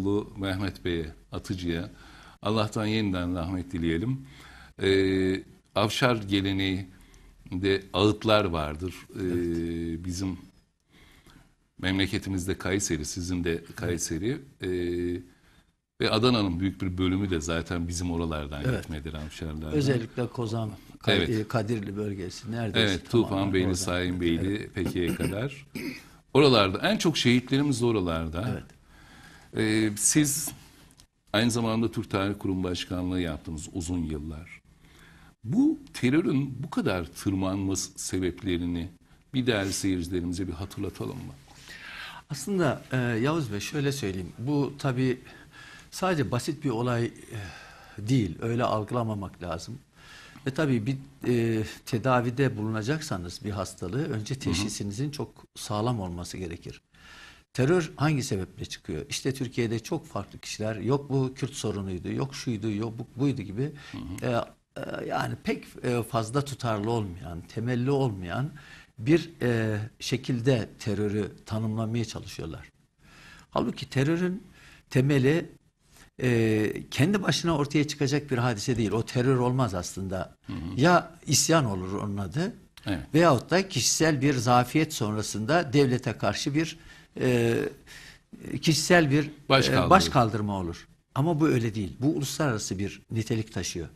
oğlu Mehmet Bey'e, Atıcı'ya Allah'tan yeniden rahmet dileyelim. Ee, Avşar geleneği de ağıtlar vardır. Ee, evet. Bizim memleketimizde Kayseri, sizin de Kayseri. Evet. Ee, ve Adana'nın büyük bir bölümü de zaten bizim oralardan evet. gitmedir Avşarlar'dan. Özellikle Kozan, evet. E, Kadirli bölgesi neredeyse. Evet, Tufan Beyli, Sayın Beyli, evet. Peki'ye kadar. Oralarda en çok şehitlerimiz de oralarda. Evet. Ee, siz aynı zamanda Türk Tarih Kurumu Başkanlığı yaptınız uzun yıllar. Bu terörün bu kadar tırmanması sebeplerini bir değerli seyircilerimize bir hatırlatalım mı? Aslında e, Yavuz Bey şöyle söyleyeyim. Bu tabii sadece basit bir olay e, değil. Öyle algılamamak lazım. Ve tabii bir e, tedavide bulunacaksanız bir hastalığı önce teşhisinizin hı hı. çok sağlam olması gerekir. Terör hangi sebeple çıkıyor? İşte Türkiye'de çok farklı kişiler yok bu Kürt sorunuydu, yok şuydu, yok bu, buydu gibi hı hı. E, e, yani pek e, fazla tutarlı olmayan, temelli olmayan bir e, şekilde terörü tanımlamaya çalışıyorlar. Halbuki terörün temeli e, kendi başına ortaya çıkacak bir hadise değil. O terör olmaz aslında. Hı hı. Ya isyan olur onun adı evet. veyahut da kişisel bir zafiyet sonrasında devlete karşı bir e, kişisel bir baş, e, baş kaldırma olur. Ama bu öyle değil. Bu uluslararası bir nitelik taşıyor.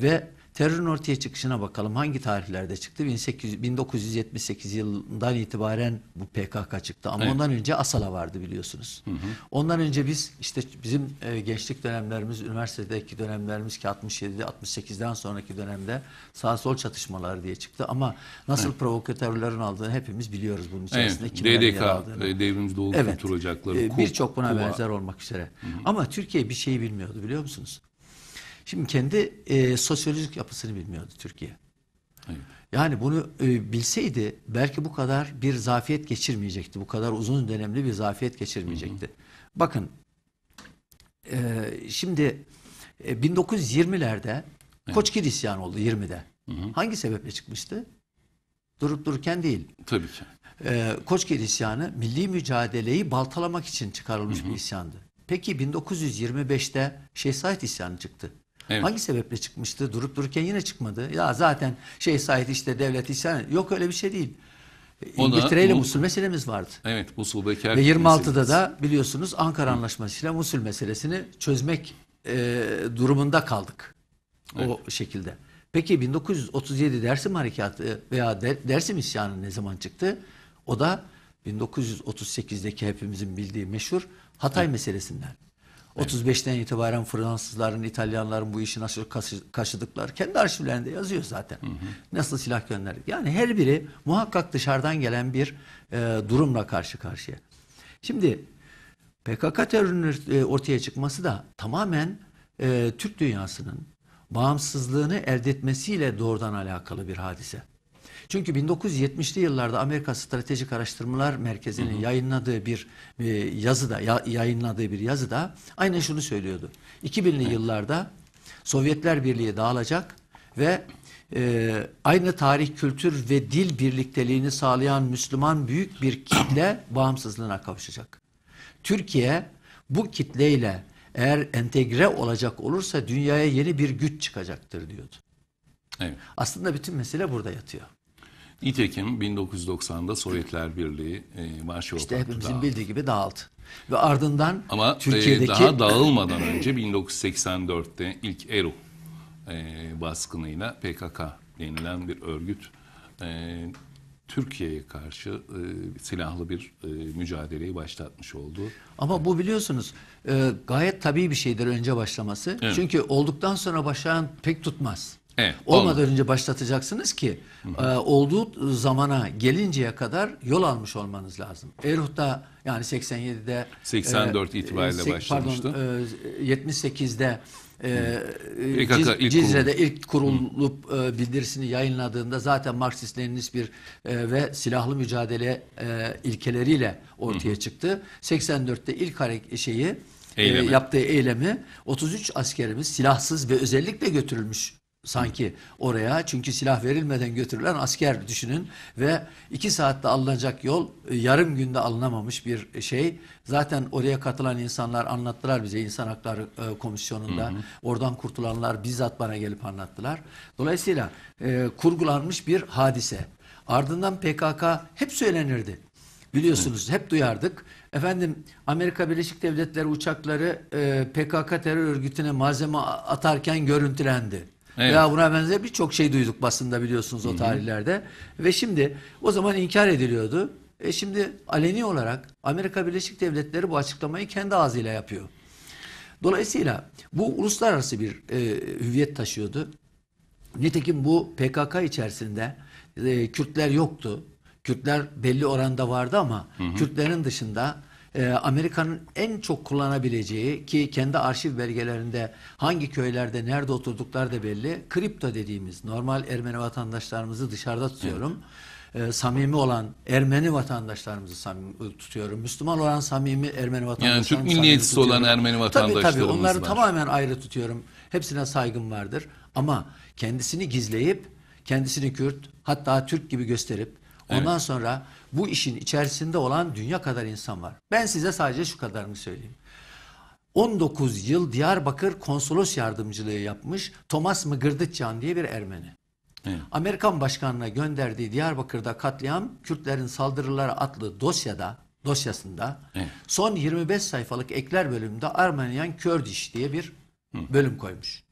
Ve Terörün ortaya çıkışına bakalım hangi tarihlerde çıktı? 1800, 1978 yılından itibaren bu PKK çıktı ama evet. ondan önce ASALA vardı biliyorsunuz. Hı hı. Ondan önce biz işte bizim e, gençlik dönemlerimiz, üniversitedeki dönemlerimiz ki 67-68'den sonraki dönemde sağ sol çatışmalar diye çıktı ama nasıl evet. provokatörlerin aldığını hepimiz biliyoruz bunun içerisinde. E, evet. DDK, devrimci doğu evet. kültür ocakları. E, birçok buna Kuba. benzer olmak üzere. Hı hı. Ama Türkiye bir şey bilmiyordu biliyor musunuz? Şimdi kendi e, sosyolojik yapısını bilmiyordu Türkiye. Evet. Yani bunu e, bilseydi belki bu kadar bir zafiyet geçirmeyecekti. Bu kadar uzun dönemli bir zafiyet geçirmeyecekti. Hı hı. Bakın e, şimdi e, 1920'lerde evet. Koçgir isyanı oldu 20'de. Hı hı. Hangi sebeple çıkmıştı? Durup dururken değil. Tabii ki. E, Koçgir isyanı milli mücadeleyi baltalamak için çıkarılmış hı hı. bir isyandı. Peki 1925'te Şehzait isyanı çıktı. Evet. Hangi sebeple çıkmıştı? Durup dururken yine çıkmadı. Ya zaten şey sahip işte devlet isyan. Yok öyle bir şey değil. İngiltere ile Musul meselemiz vardı. Evet Musul bekar. Ve 26'da meselesi. da biliyorsunuz Ankara Hı. Anlaşması ile Musul meselesini çözmek e, durumunda kaldık. Evet. O şekilde. Peki 1937 Dersim Harekatı veya de, Dersim isyanı ne zaman çıktı? O da 1938'deki hepimizin bildiği meşhur Hatay evet. meselesinden. Evet. 35'ten itibaren Fransızların, İtalyanların bu işi nasıl kaşıdıkları kendi arşivlerinde yazıyor zaten. Hı hı. Nasıl silah gönderdik. Yani her biri muhakkak dışarıdan gelen bir e, durumla karşı karşıya. Şimdi PKK terörünün e, ortaya çıkması da tamamen e, Türk dünyasının bağımsızlığını elde etmesiyle doğrudan alakalı bir hadise. Çünkü 1970'li yıllarda Amerika Stratejik Araştırmalar Merkezi'nin yayınladığı bir e, yazıda ya, yayınladığı bir yazıda aynı şunu söylüyordu. 2000'li evet. yıllarda Sovyetler Birliği dağılacak ve e, aynı tarih, kültür ve dil birlikteliğini sağlayan Müslüman büyük bir kitle bağımsızlığına kavuşacak. Türkiye bu kitleyle eğer entegre olacak olursa dünyaya yeni bir güç çıkacaktır diyordu. Evet. Aslında bütün mesele burada yatıyor. İtekim 1990'da Sovyetler Birliği e, Varşova İşte hepimizin dağıldı. bildiği gibi dağıldı. Ve ardından Ama e, Türkiye'deki... daha dağılmadan önce 1984'te ilk Ero e, baskınıyla PKK denilen bir örgüt e, Türkiye'ye karşı e, silahlı bir e, mücadeleyi başlatmış oldu. Ama bu biliyorsunuz e, gayet tabii bir şeydir önce başlaması. Evet. Çünkü olduktan sonra başlayan pek tutmaz. Evet, Olmadan olmadı. önce başlatacaksınız ki hı hı. E, olduğu zamana gelinceye kadar yol almış olmanız lazım. Erhut'ta yani 87'de 84 e, e, itibariyle e, başlamıştı. Pardon e, 78'de e, Ciz, ilk Cizre'de kurul. ilk kurulup e, bildirisini yayınladığında zaten Marksist-Leninist bir e, ve silahlı mücadele e, ilkeleriyle ortaya Hı. çıktı. 84'te ilk hareket şeyi eylemi. E, yaptığı eylemi 33 askerimiz silahsız ve özellikle götürülmüş sanki oraya çünkü silah verilmeden götürülen asker düşünün ve iki saatte alınacak yol e, yarım günde alınamamış bir şey. Zaten oraya katılan insanlar anlattılar bize insan Hakları e, Komisyonu'nda. Hı hı. Oradan kurtulanlar bizzat bana gelip anlattılar. Dolayısıyla e, kurgulanmış bir hadise. Ardından PKK hep söylenirdi. Biliyorsunuz hep duyardık. Efendim Amerika Birleşik Devletleri uçakları e, PKK terör örgütüne malzeme atarken görüntülendi. Evet. Veya buna benzer birçok şey duyduk basında biliyorsunuz o tarihlerde. Hı hı. Ve şimdi o zaman inkar ediliyordu. E şimdi aleni olarak Amerika Birleşik Devletleri bu açıklamayı kendi ağzıyla yapıyor. Dolayısıyla bu uluslararası bir e, hüviyet taşıyordu. Nitekim bu PKK içerisinde e, Kürtler yoktu. Kürtler belli oranda vardı ama hı hı. Kürtlerin dışında e, Amerika'nın en çok kullanabileceği ki kendi arşiv belgelerinde hangi köylerde nerede oturdukları da belli. Kripto dediğimiz normal Ermeni vatandaşlarımızı dışarıda tutuyorum. E, samimi olan Ermeni vatandaşlarımızı samimi tutuyorum. Müslüman olan samimi Ermeni vatandaşlarımızı Yani Türk milliyetçisi olan Ermeni vatandaşlarımız tabii, tabii, onları var. tamamen ayrı tutuyorum. Hepsine saygım vardır. Ama kendisini gizleyip kendisini Kürt hatta Türk gibi gösterip ondan evet. sonra bu işin içerisinde olan dünya kadar insan var. Ben size sadece şu kadarını söyleyeyim. 19 yıl Diyarbakır konsolos yardımcılığı yapmış Thomas Mıgırdıçcan diye bir Ermeni. Evet. Amerikan başkanına gönderdiği Diyarbakır'da katliam Kürtlerin saldırıları adlı dosyada dosyasında evet. son 25 sayfalık ekler bölümünde Armenian Kürdiş diye bir bölüm koymuş.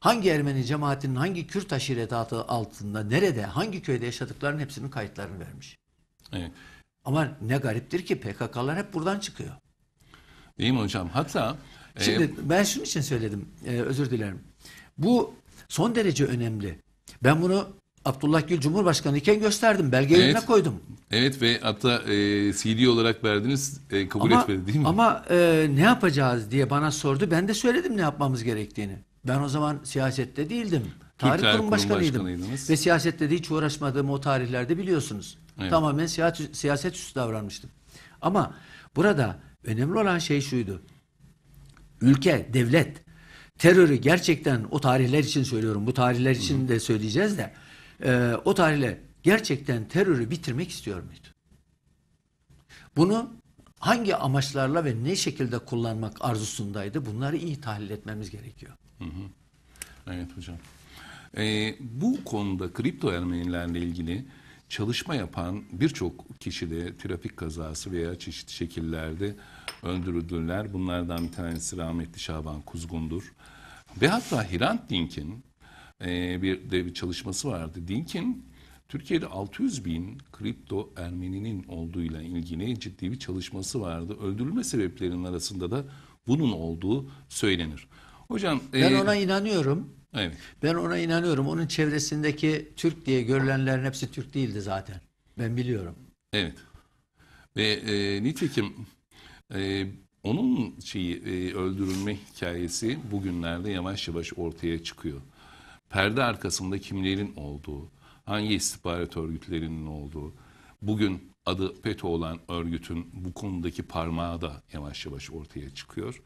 Hangi Ermeni cemaatinin hangi Kürt aşiretı altında nerede hangi köyde yaşadıklarının hepsinin kayıtlarını vermiş. Evet. Ama ne gariptir ki PKK'lar hep buradan çıkıyor. Değil mi hocam? Hatta e, Şimdi e... ben şunun için söyledim. E, özür dilerim. Bu son derece önemli. Ben bunu Abdullah Gül Cumhurbaşkanı iken gösterdim. Belge evet. koydum. Evet ve hatta e, CD olarak verdiniz e, kabul ama, etmedi değil mi? Ama e, ne yapacağız diye bana sordu. Ben de söyledim ne yapmamız gerektiğini. Ben o zaman siyasette değildim. Tarih Kurum Başkanı'ydım. Ve siyasette de hiç uğraşmadığım o tarihlerde biliyorsunuz. Evet. Tamamen siyaset, siyaset üstü davranmıştım. Ama burada önemli olan şey şuydu. Ülke, devlet terörü gerçekten o tarihler için söylüyorum. Bu tarihler için de söyleyeceğiz de e, o tarihle gerçekten terörü bitirmek istiyor muydu? Bunu hangi amaçlarla ve ne şekilde kullanmak arzusundaydı? Bunları iyi tahlil etmemiz gerekiyor. Hı hı. Evet hocam. Ee, bu konuda kripto Ermenilerle ilgili çalışma yapan birçok kişi de trafik kazası veya çeşitli şekillerde öldürüldüler. Bunlardan bir tanesi rahmetli Şaban Kuzgun'dur. Ve hatta Hrant Dink'in e, bir de bir çalışması vardı. Dink'in Türkiye'de 600 bin kripto Ermeninin olduğuyla ilgili ciddi bir çalışması vardı. Öldürülme sebeplerinin arasında da bunun olduğu söylenir. Hocam e, ben e, ona inanıyorum. Evet. Ben ona inanıyorum. Onun çevresindeki Türk diye görülenlerin hepsi Türk değildi zaten. Ben biliyorum. Evet. Ve e, nitekim e, onun şeyi e, öldürülme hikayesi bugünlerde yavaş yavaş ortaya çıkıyor. Perde arkasında kimlerin olduğu, hangi istihbarat örgütlerinin olduğu, bugün adı Peto olan örgütün bu konudaki parmağı da yavaş yavaş ortaya çıkıyor.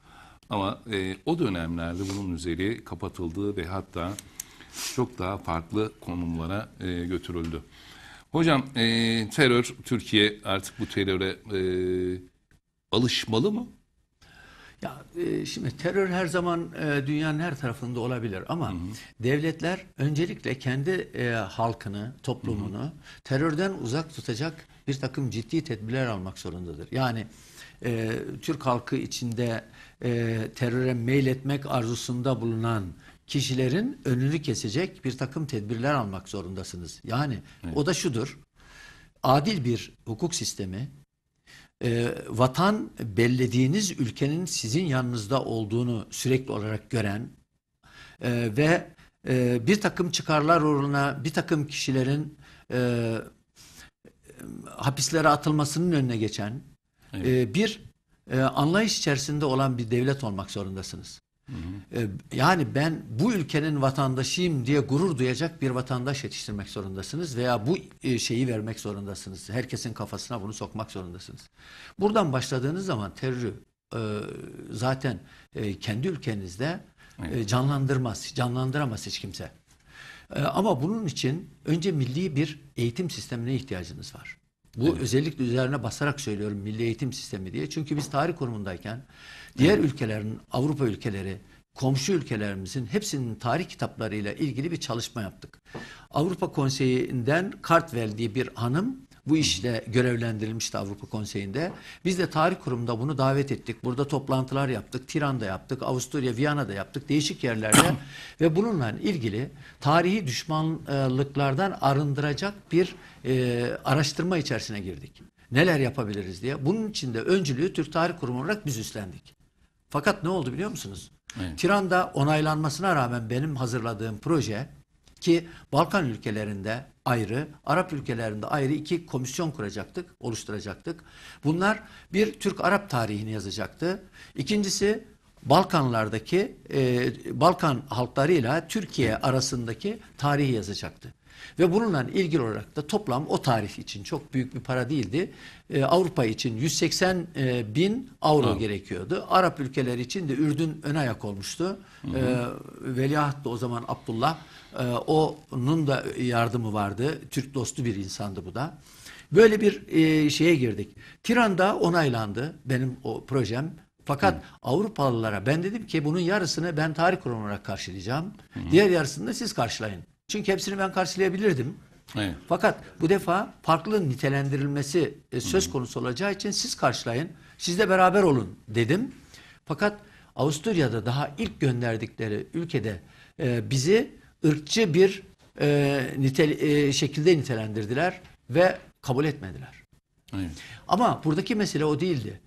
Ama e, o dönemlerde bunun üzeri kapatıldı ve hatta çok daha farklı konumlara e, götürüldü. Hocam e, terör, Türkiye artık bu teröre e, alışmalı mı? Ya e, şimdi terör her zaman e, dünyanın her tarafında olabilir ama hı hı. devletler öncelikle kendi e, halkını, toplumunu hı hı. terörden uzak tutacak bir takım ciddi tedbirler almak zorundadır. Yani e, Türk halkı içinde e, teröre meyletmek arzusunda bulunan kişilerin önünü kesecek bir takım tedbirler almak zorundasınız. Yani evet. o da şudur. Adil bir hukuk sistemi, e, vatan bellediğiniz ülkenin sizin yanınızda olduğunu sürekli olarak gören e, ve e, bir takım çıkarlar uğruna bir takım kişilerin e, hapislere atılmasının önüne geçen evet. e, bir e, anlayış içerisinde olan bir devlet olmak zorundasınız. Hı hı. Ee, yani ben bu ülkenin vatandaşıyım diye gurur duyacak bir vatandaş yetiştirmek zorundasınız veya bu e, şeyi vermek zorundasınız. Herkesin kafasına bunu sokmak zorundasınız. Buradan başladığınız zaman terörü e, zaten e, kendi ülkenizde canlandırmaz, canlandıramaz hiç kimse. ama bunun için önce milli bir eğitim sistemine ihtiyacınız var. Bu evet. özellikle üzerine basarak söylüyorum milli eğitim sistemi diye. Çünkü biz tarih konumundayken diğer evet. ülkelerin, Avrupa ülkeleri, komşu ülkelerimizin hepsinin tarih kitaplarıyla ilgili bir çalışma yaptık. Avrupa Konseyi'nden kart verdiği bir hanım bu işle görevlendirilmişti Avrupa Konseyi'nde. Biz de tarih kurumunda bunu davet ettik. Burada toplantılar yaptık. Tiran'da yaptık. Avusturya, Viyana'da yaptık. Değişik yerlerde ve bununla ilgili tarihi düşmanlıklardan arındıracak bir e, araştırma içerisine girdik. Neler yapabiliriz diye. Bunun için de öncülüğü Türk Tarih Kurumu olarak biz üstlendik. Fakat ne oldu biliyor musunuz? Evet. Tiran'da onaylanmasına rağmen benim hazırladığım proje ki Balkan ülkelerinde ayrı, Arap ülkelerinde ayrı iki komisyon kuracaktık, oluşturacaktık. Bunlar bir Türk-Arap tarihini yazacaktı. İkincisi Balkanlardaki e, Balkan halklarıyla Türkiye arasındaki tarihi yazacaktı. Ve bununla ilgili olarak da toplam o tarih için çok büyük bir para değildi. Ee, Avrupa için 180 e, bin avro evet. gerekiyordu. Arap ülkeleri için de Ürdün ön ayak olmuştu. Ee, Veliaht da o zaman Abdullah ee, onun da yardımı vardı. Türk dostu bir insandı bu da. Böyle bir e, şeye girdik. Tiran'da onaylandı benim o projem. Fakat Hı. Avrupalılara ben dedim ki bunun yarısını ben tarih kurumu olarak karşılayacağım. Hı. Diğer yarısını da siz karşılayın. Çünkü hepsini ben karşılayabilirdim. Evet. Fakat bu defa farklı nitelendirilmesi e, söz konusu olacağı için siz karşılayın. Siz beraber olun dedim. Fakat Avusturya'da daha ilk gönderdikleri ülkede e, bizi ırkçı bir e, nitel, e, şekilde nitelendirdiler ve kabul etmediler. Aynen. Ama buradaki mesele o değildi.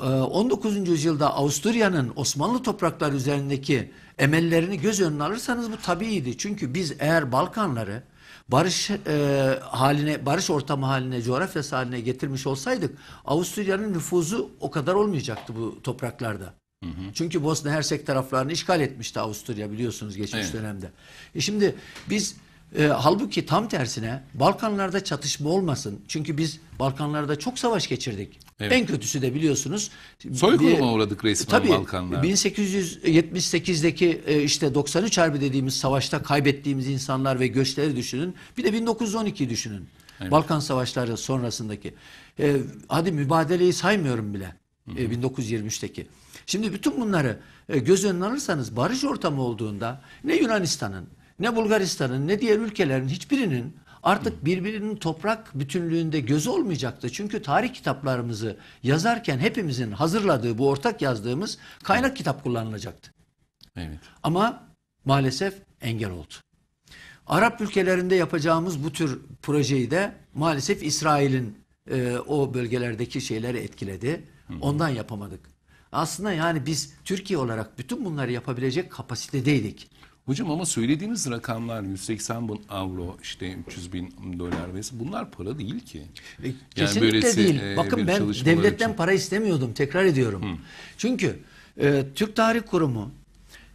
19. E, yüzyılda Avusturya'nın Osmanlı toprakları üzerindeki emellerini göz önüne alırsanız bu tabiiydi. Çünkü biz eğer Balkanları barış e, haline, barış ortamı haline, coğrafyası haline getirmiş olsaydık Avusturya'nın nüfuzu o kadar olmayacaktı bu topraklarda. Çünkü Bosna Hersek taraflarını işgal etmişti Avusturya biliyorsunuz geçmiş evet. dönemde. E şimdi biz e, halbuki tam tersine Balkanlarda çatışma olmasın. Çünkü biz Balkanlarda çok savaş geçirdik. Evet. En kötüsü de biliyorsunuz. Soykırıma uğradık resmen tabii, Balkanlarda. 1878'deki e, e, işte 93 Harbi dediğimiz savaşta kaybettiğimiz insanlar ve göçleri düşünün. Bir de 1912 düşünün. Evet. Balkan savaşları sonrasındaki. E, hadi mübadeleyi saymıyorum bile. Hı e, hı. E, 1923'teki. Şimdi bütün bunları e, göz önüne alırsanız barış ortamı olduğunda ne Yunanistan'ın, ne Bulgaristan'ın, ne diğer ülkelerin hiçbirinin artık birbirinin toprak bütünlüğünde göz olmayacaktı. Çünkü tarih kitaplarımızı yazarken hepimizin hazırladığı bu ortak yazdığımız kaynak kitap kullanılacaktı. Evet. Ama maalesef engel oldu. Arap ülkelerinde yapacağımız bu tür projeyi de maalesef İsrail'in e, o bölgelerdeki şeyleri etkiledi. Ondan yapamadık. Aslında yani biz Türkiye olarak bütün bunları yapabilecek kapasitedeydik. Hocam ama söylediğiniz rakamlar 180 bin avro işte 300 bin dolar vesaire bunlar para değil ki. E, yani kesinlikle böylesi, değil. E, Bakın ben devletten için. para istemiyordum tekrar ediyorum. Hı. Çünkü e, Türk Tarih Kurumu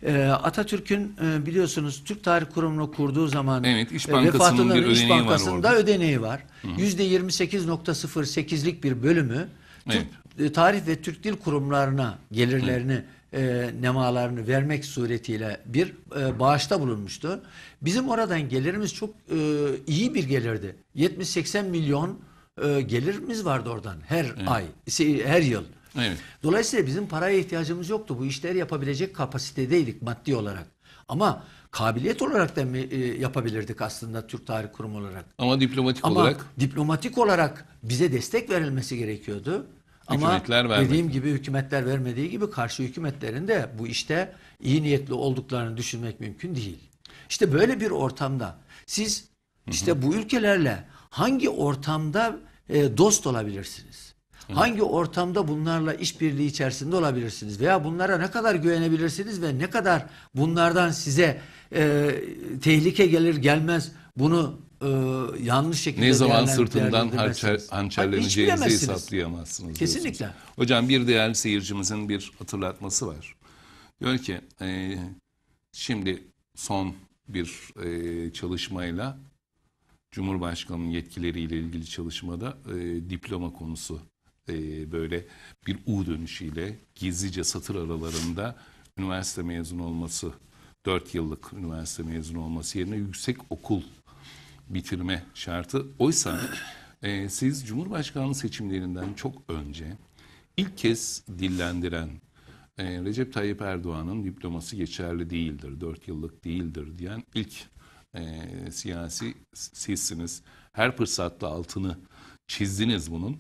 e, Atatürk'ün e, biliyorsunuz Türk Tarih Kurumu'nu kurduğu zaman evet, İş e, Bankası'nın e, bir ödeneği İş Bankası'nda var ödeneği var. Yüzde %28.08'lik bir bölümü Türk evet. E, tarih ve Türk Dil Kurumlarına gelirlerini e, nemalarını vermek suretiyle bir e, bağışta bulunmuştu. Bizim oradan gelirimiz çok e, iyi bir gelirdi. 70-80 milyon e, gelirimiz vardı oradan her evet. ay, her yıl. Evet. Dolayısıyla bizim paraya ihtiyacımız yoktu. Bu işleri yapabilecek kapasitedeydik maddi olarak. Ama kabiliyet olarak da e, yapabilirdik aslında Türk Tarih Kurumu olarak. Ama diplomatik Ama olarak? diplomatik olarak bize destek verilmesi gerekiyordu. Ama dediğim gibi hükümetler vermediği gibi karşı hükümetlerin de bu işte iyi niyetli olduklarını düşünmek mümkün değil. İşte böyle bir ortamda siz işte bu ülkelerle hangi ortamda e, dost olabilirsiniz? Hangi ortamda bunlarla işbirliği içerisinde olabilirsiniz veya bunlara ne kadar güvenebilirsiniz ve ne kadar bunlardan size e, tehlike gelir gelmez bunu e, yanlış şekilde Ne zaman sırtından hançer, hançerleneceğinizi hesaplayamazsınız. Kesinlikle. Diyorsunuz. Hocam bir değerli seyircimizin bir hatırlatması var. Diyor ki e, şimdi son bir e, çalışmayla Cumhurbaşkanı'nın yetkileriyle ilgili çalışmada e, diploma konusu e, böyle bir U dönüşüyle gizlice satır aralarında üniversite mezun olması, 4 yıllık üniversite mezun olması yerine yüksek okul bitirme şartı. Oysa e, siz Cumhurbaşkanlığı seçimlerinden çok önce ilk kez dillendiren e, Recep Tayyip Erdoğan'ın diploması geçerli değildir, dört yıllık değildir diyen ilk e, siyasi sizsiniz. Her fırsatta altını çizdiniz bunun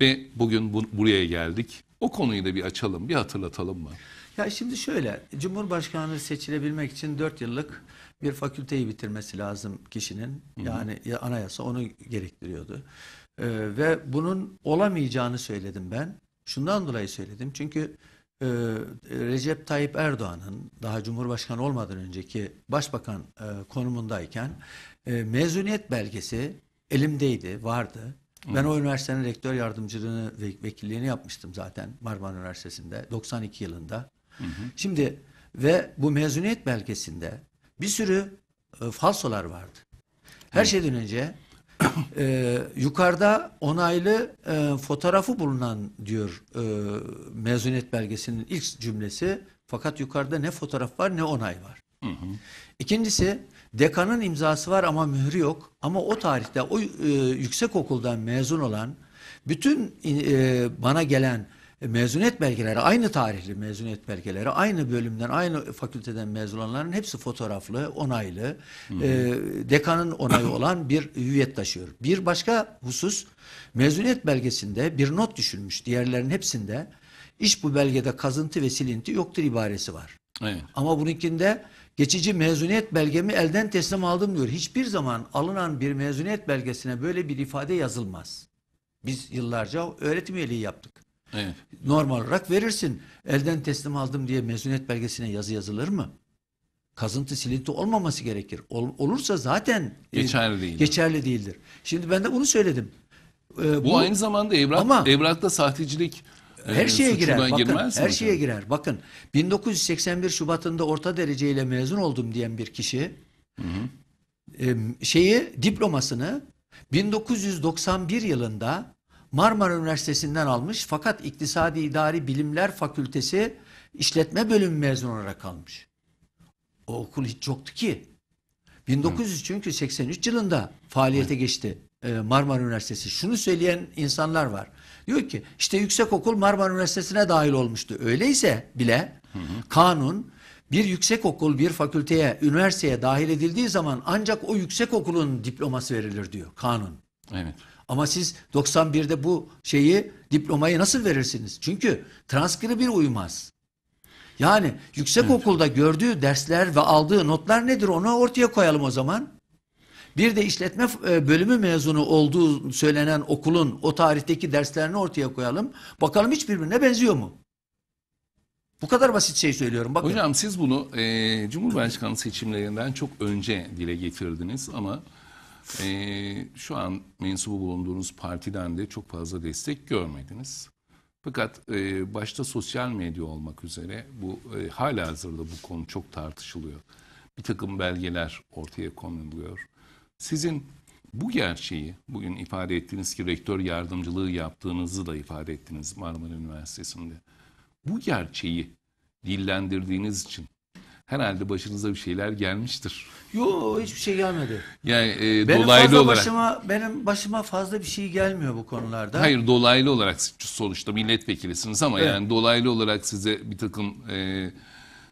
ve bugün bu, buraya geldik. O konuyu da bir açalım, bir hatırlatalım mı? Ya şimdi şöyle, Cumhurbaşkanı seçilebilmek için dört yıllık bir fakülteyi bitirmesi lazım kişinin. Hı-hı. Yani anayasa onu gerektiriyordu. E, ve bunun olamayacağını söyledim ben. Şundan dolayı söyledim. Çünkü e, Recep Tayyip Erdoğan'ın daha Cumhurbaşkanı olmadan önceki başbakan e, konumundayken e, mezuniyet belgesi elimdeydi, vardı. Ben o üniversitenin rektör yardımcılığını ve vekilliğini yapmıştım zaten Marmara Üniversitesi'nde 92 yılında. Hı hı. Şimdi ve bu mezuniyet belgesinde bir sürü e, falsolar vardı. Her evet. şeyden önce e, yukarıda onaylı e, fotoğrafı bulunan diyor e, mezuniyet belgesinin ilk cümlesi. Fakat yukarıda ne fotoğraf var ne onay var. Hı hı. İkincisi dekanın imzası var ama mührü yok. Ama o tarihte o e, yüksek okuldan mezun olan bütün e, bana gelen e, mezuniyet belgeleri aynı tarihli mezuniyet belgeleri aynı bölümden aynı fakülteden mezun olanların hepsi fotoğraflı onaylı hı E, dekanın onayı olan bir hüviyet taşıyor. Bir başka husus mezuniyet belgesinde bir not düşülmüş diğerlerinin hepsinde iş bu belgede kazıntı ve silinti yoktur ibaresi var. Evet. Ama bununkinde geçici mezuniyet belgemi elden teslim aldım diyor. Hiçbir zaman alınan bir mezuniyet belgesine böyle bir ifade yazılmaz. Biz yıllarca öğretim üyeliği yaptık. Evet. Normal olarak verirsin. Elden teslim aldım diye mezuniyet belgesine yazı yazılır mı? Kazıntı silinti olmaması gerekir. Ol, olursa zaten e, geçerli, değil. geçerli değildir. Şimdi ben de bunu söyledim. Ee, bu, bu aynı zamanda evrak, ama, evrakta sahtecilik e, her şeye girer. Bakın, her mi? şeye girer. Bakın 1981 Şubat'ında orta dereceyle mezun oldum diyen bir kişi hı hı. E, şeyi diplomasını 1991 yılında Marmara Üniversitesi'nden almış fakat İktisadi İdari Bilimler Fakültesi işletme bölümü mezun olarak kalmış. O okul hiç yoktu ki. 1900 çünkü 83 yılında faaliyete geçti e, Marmara Üniversitesi. Şunu söyleyen insanlar var. Diyor ki işte yüksekokul Marmara Üniversitesi'ne dahil olmuştu. Öyleyse bile kanun bir yüksekokul bir fakülteye, üniversiteye dahil edildiği zaman ancak o yüksekokulun diploması verilir diyor kanun. Evet. Ama siz 91'de bu şeyi diplomayı nasıl verirsiniz? Çünkü bir uymaz. Yani yüksek evet. okulda gördüğü dersler ve aldığı notlar nedir onu ortaya koyalım o zaman. Bir de işletme e, bölümü mezunu olduğu söylenen okulun o tarihteki derslerini ortaya koyalım. Bakalım hiçbirbirine benziyor mu? Bu kadar basit şey söylüyorum. Bakın. Hocam siz bunu e, Cumhurbaşkanı seçimlerinden çok önce dile getirdiniz ama e, şu an mensubu bulunduğunuz partiden de çok fazla destek görmediniz. Fakat e, başta sosyal medya olmak üzere bu e, hala hazırda bu konu çok tartışılıyor. Bir takım belgeler ortaya konuluyor. Sizin bu gerçeği bugün ifade ettiğiniz ki rektör yardımcılığı yaptığınızı da ifade ettiniz Marmara Üniversitesi'nde. Bu gerçeği dillendirdiğiniz için herhalde başınıza bir şeyler gelmiştir. Yo hiçbir şey gelmedi. Yani e, dolaylı olarak. Başıma, benim başıma fazla bir şey gelmiyor bu konularda. Hayır dolaylı olarak sonuçta milletvekilisiniz ama evet. yani dolaylı olarak size bir takım e,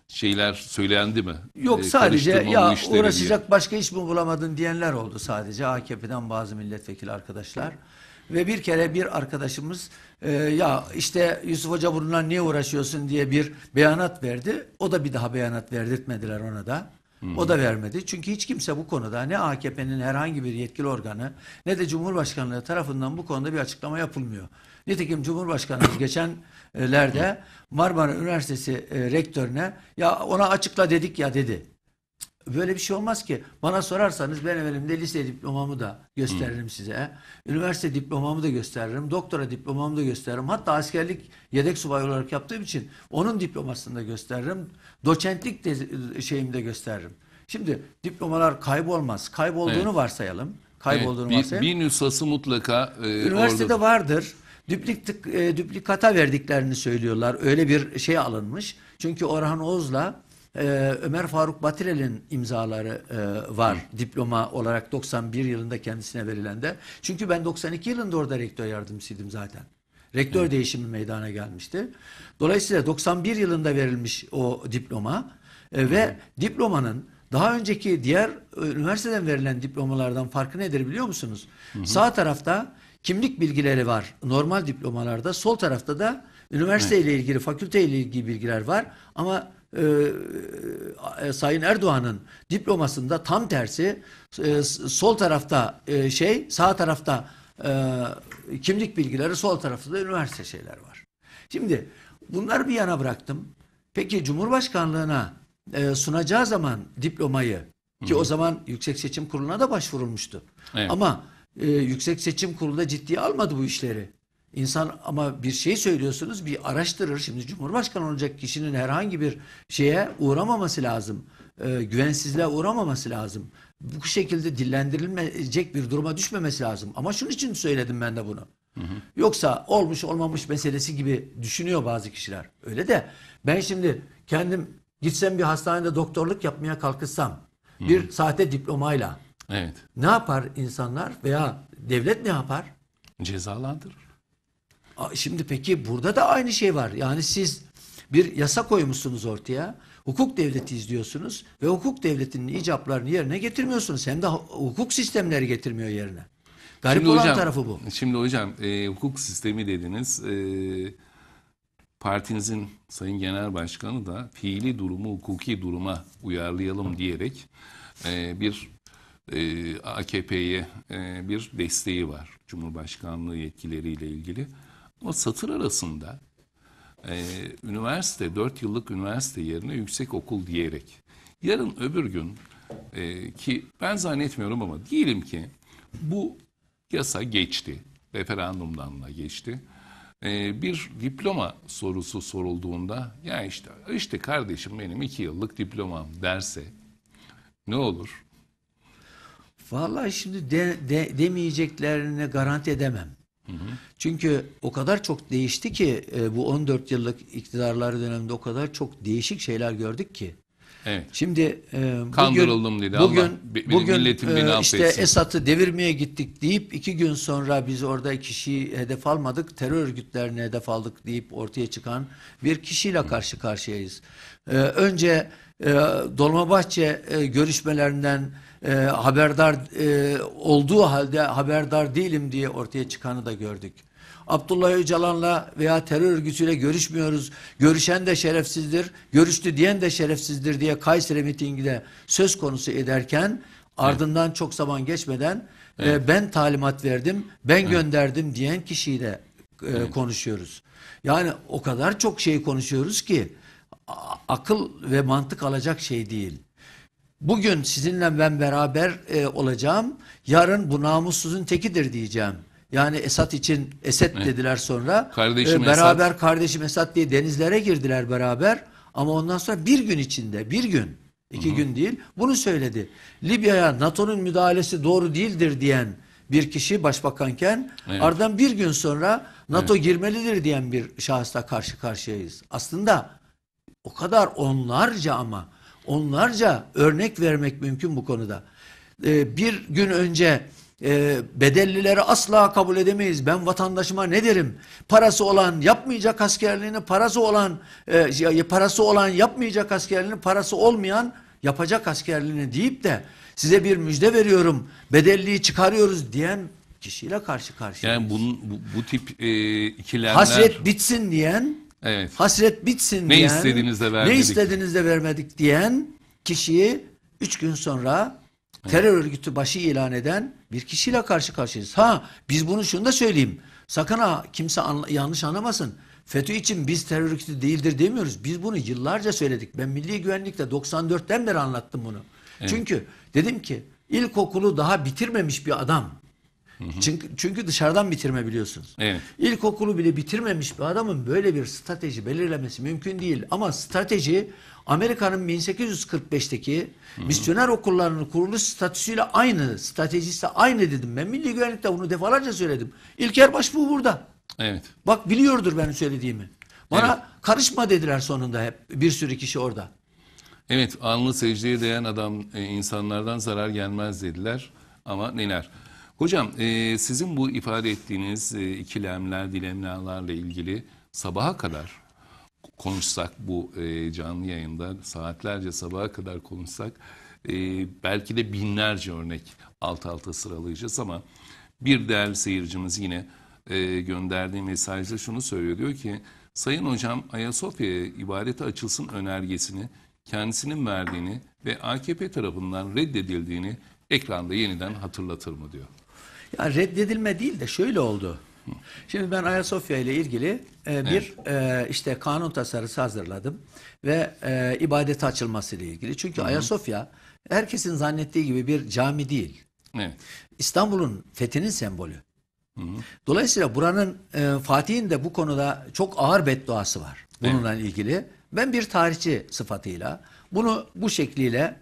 şeyler söylendi mi? Yok e, sadece ya uğraşacak diye. başka iş mi bulamadın diyenler oldu sadece AKP'den bazı milletvekili arkadaşlar. Ve bir kere bir arkadaşımız e, ya işte Yusuf Hoca bununla niye uğraşıyorsun diye bir beyanat verdi. O da bir daha beyanat verdirtmediler ona da. Hmm. O da vermedi. Çünkü hiç kimse bu konuda ne AKP'nin herhangi bir yetkili organı ne de Cumhurbaşkanlığı tarafından bu konuda bir açıklama yapılmıyor. Nitekim Cumhurbaşkanımız geçenlerde Marmara Üniversitesi e, rektörüne ya ona açıkla dedik ya dedi. Böyle bir şey olmaz ki. Bana sorarsanız ben elimde lise diplomamı da gösteririm Hı. size. Üniversite diplomamı da gösteririm. Doktora diplomamı da gösteririm. Hatta askerlik yedek subay olarak yaptığım için onun diplomasını da gösteririm. Doçentlik de, şeyimi de gösteririm. Şimdi diplomalar kaybolmaz. Kaybolduğunu evet. varsayalım. Kaybolduğunu evet, bir, varsayalım. Bir nüshası mutlaka e, Üniversitede orada. vardır. Düplik, e, duplikata verdiklerini söylüyorlar. Öyle bir şey alınmış. Çünkü Orhan Oğuz'la e, Ömer Faruk Batirel'in imzaları e, var. Hı. Diploma olarak 91 yılında kendisine verilen de. Çünkü ben 92 yılında orada rektör yardımcısıydım zaten. Rektör Hı. değişimi meydana gelmişti. Dolayısıyla 91 yılında verilmiş o diploma e, ve Hı. diplomanın daha önceki diğer e, üniversiteden verilen diplomalardan farkı nedir biliyor musunuz? Hı hı. Sağ tarafta kimlik bilgileri var normal diplomalarda. Sol tarafta da üniversite evet. ile ilgili, fakülte ile ilgili bilgiler var. Ama ee, e, Sayın Erdoğan'ın diplomasında tam tersi e, sol tarafta e, şey sağ tarafta e, kimlik bilgileri sol tarafta da üniversite şeyler var. Şimdi bunlar bir yana bıraktım. Peki Cumhurbaşkanlığına e, sunacağı zaman diplomayı ki Hı-hı. o zaman Yüksek Seçim Kurulu'na da başvurulmuştu. Evet. Ama e, Yüksek Seçim Kurulu da ciddiye almadı bu işleri. İnsan ama bir şey söylüyorsunuz bir araştırır. Şimdi Cumhurbaşkanı olacak kişinin herhangi bir şeye uğramaması lazım. E, güvensizliğe uğramaması lazım. Bu şekilde dillendirilmeyecek bir duruma düşmemesi lazım. Ama şunun için söyledim ben de bunu. Hı hı. Yoksa olmuş olmamış meselesi gibi düşünüyor bazı kişiler. Öyle de ben şimdi kendim gitsem bir hastanede doktorluk yapmaya kalkışsam hı bir sahte diplomayla evet. ne yapar insanlar veya devlet ne yapar? Cezalandırır. Şimdi peki burada da aynı şey var. Yani siz bir yasa koymuşsunuz ortaya. Hukuk devleti izliyorsunuz ve hukuk devletinin icablarını yerine getirmiyorsunuz. Hem de hukuk sistemleri getirmiyor yerine. Garip şimdi olan hocam, tarafı bu. Şimdi hocam e, hukuk sistemi dediniz. E, partinizin Sayın Genel Başkanı da fiili durumu hukuki duruma uyarlayalım diyerek e, bir e, AKP'ye e, bir desteği var. Cumhurbaşkanlığı yetkileriyle ilgili. O satır arasında e, üniversite, dört yıllık üniversite yerine yüksek okul diyerek yarın öbür gün e, ki ben zannetmiyorum ama diyelim ki bu yasa geçti. Referandumdan da geçti. E, bir diploma sorusu sorulduğunda ya işte işte kardeşim benim iki yıllık diplomam derse ne olur? Vallahi şimdi de, de, demeyeceklerine garanti edemem. Hı hı. Çünkü o kadar çok değişti ki e, bu 14 yıllık iktidarlar döneminde o kadar çok değişik şeyler gördük ki. Evet. Şimdi e, kandırıldım bugün, dedi. Bugün, Allah, bugün milletim e, beni e, işte Esat'ı devirmeye gittik deyip iki gün sonra biz orada kişiyi hedef almadık, terör örgütlerini hedef aldık deyip ortaya çıkan bir kişiyle karşı karşıyayız. E, önce e, Dolmabahçe e, görüşmelerinden e, haberdar e, olduğu halde haberdar değilim diye ortaya çıkanı da gördük. Abdullah Öcalan'la veya terör örgütüyle görüşmüyoruz, görüşen de şerefsizdir, görüştü diyen de şerefsizdir diye Kayseri mitinginde söz konusu ederken ardından evet. çok zaman geçmeden e, evet. e, ben talimat verdim, ben evet. gönderdim diyen kişiyle e, evet. konuşuyoruz. Yani o kadar çok şey konuşuyoruz ki akıl ve mantık alacak şey değil. Bugün sizinle ben beraber e, olacağım. Yarın bu namussuzun tekidir diyeceğim. Yani Esat için Esat evet. dediler sonra. Kardeşim e, beraber Esat. kardeşim Esat diye denizlere girdiler beraber. Ama ondan sonra bir gün içinde, bir gün, iki Hı-hı. gün değil bunu söyledi. Libya'ya NATO'nun müdahalesi doğru değildir diyen bir kişi başbakanken evet. ardından bir gün sonra NATO evet. girmelidir diyen bir şahısla karşı karşıyayız. Aslında o kadar onlarca ama onlarca örnek vermek mümkün bu konuda. Ee, bir gün önce e, bedellileri asla kabul edemeyiz. Ben vatandaşıma ne derim? Parası olan yapmayacak askerliğini, parası olan e, parası olan yapmayacak askerliğini, parası olmayan yapacak askerliğini deyip de size bir müjde veriyorum. Bedelliyi çıkarıyoruz diyen kişiyle karşı karşıya. Yani bunun bu, bu tip e, ikilemler... Hasret bitsin diyen Evet. Hasret bitsin ne diyen. Istediğinizde vermedik. Ne istediğinizde vermedik diyen kişiyi üç gün sonra terör örgütü başı ilan eden bir kişiyle karşı karşıyayız. Ha biz bunu şunu da söyleyeyim. Sakın ha kimse anla, yanlış anlamasın. FETÖ için biz terör örgütü değildir demiyoruz. Biz bunu yıllarca söyledik. Ben Milli Güvenlik'te 94'ten beri anlattım bunu. Evet. Çünkü dedim ki ilkokulu daha bitirmemiş bir adam çünkü, çünkü dışarıdan bitirme biliyorsunuz. Evet. İlkokulu bile bitirmemiş bir adamın böyle bir strateji belirlemesi mümkün değil. Ama strateji Amerika'nın 1845'teki hı hı. misyoner okullarının kuruluş statüsüyle aynı, stratejisi aynı dedim. Ben Milli Güvenlik'te bunu defalarca söyledim. İlker Başbuğ burada. Evet. Bak biliyordur benim söylediğimi. Bana evet. karışma dediler sonunda hep bir sürü kişi orada. Evet, alnı secdeye değen adam e, insanlardan zarar gelmez dediler ama neler? Hocam e, sizin bu ifade ettiğiniz e, ikilemler, dilemlerle ilgili sabaha kadar konuşsak bu e, canlı yayında saatlerce sabaha kadar konuşsak e, belki de binlerce örnek alt alta sıralayacağız ama bir değerli seyircimiz yine e, gönderdiği mesajda şunu söylüyor diyor ki Sayın Hocam Ayasofya'ya ibadete açılsın önergesini kendisinin verdiğini ve AKP tarafından reddedildiğini ekranda yeniden hatırlatır mı diyor. Ya reddedilme değil de şöyle oldu. Şimdi ben Ayasofya ile ilgili e, bir evet. e, işte kanun tasarısı hazırladım ve e, ibadete açılması ile ilgili. Çünkü Hı -hı. Ayasofya herkesin zannettiği gibi bir cami değil. Evet. İstanbul'un fethinin sembolü. Hı -hı. Dolayısıyla buranın e, Fatih'in de bu konuda çok ağır bedduası var bununla evet. ilgili. Ben bir tarihçi sıfatıyla bunu bu şekliyle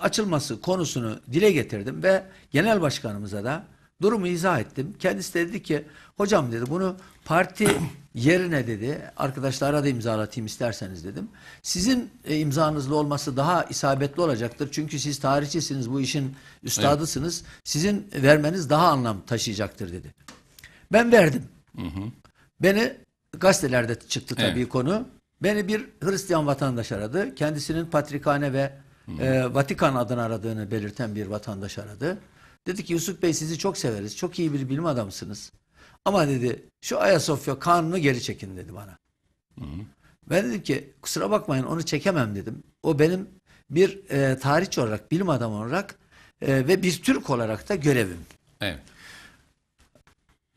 açılması konusunu dile getirdim ve genel başkanımıza da Durumu izah ettim. Kendisi dedi ki hocam dedi bunu parti yerine dedi arkadaşlara da imzalatayım isterseniz dedim. Sizin e, imzanızla olması daha isabetli olacaktır. Çünkü siz tarihçisiniz bu işin üstadısınız. Evet. Sizin vermeniz daha anlam taşıyacaktır dedi. Ben verdim. Hı hı. Beni gazetelerde çıktı tabii evet. konu. Beni bir Hristiyan vatandaş aradı. Kendisinin Patrikhane ve hı hı. E, Vatikan adını aradığını belirten bir vatandaş aradı. Dedi ki Yusuf Bey sizi çok severiz. Çok iyi bir bilim adamısınız. Ama dedi şu Ayasofya kanunu geri çekin dedi bana. Hı hı. Ben dedim ki kusura bakmayın onu çekemem dedim. O benim bir e, tarihçi olarak, bilim adamı olarak e, ve bir Türk olarak da görevim. Evet.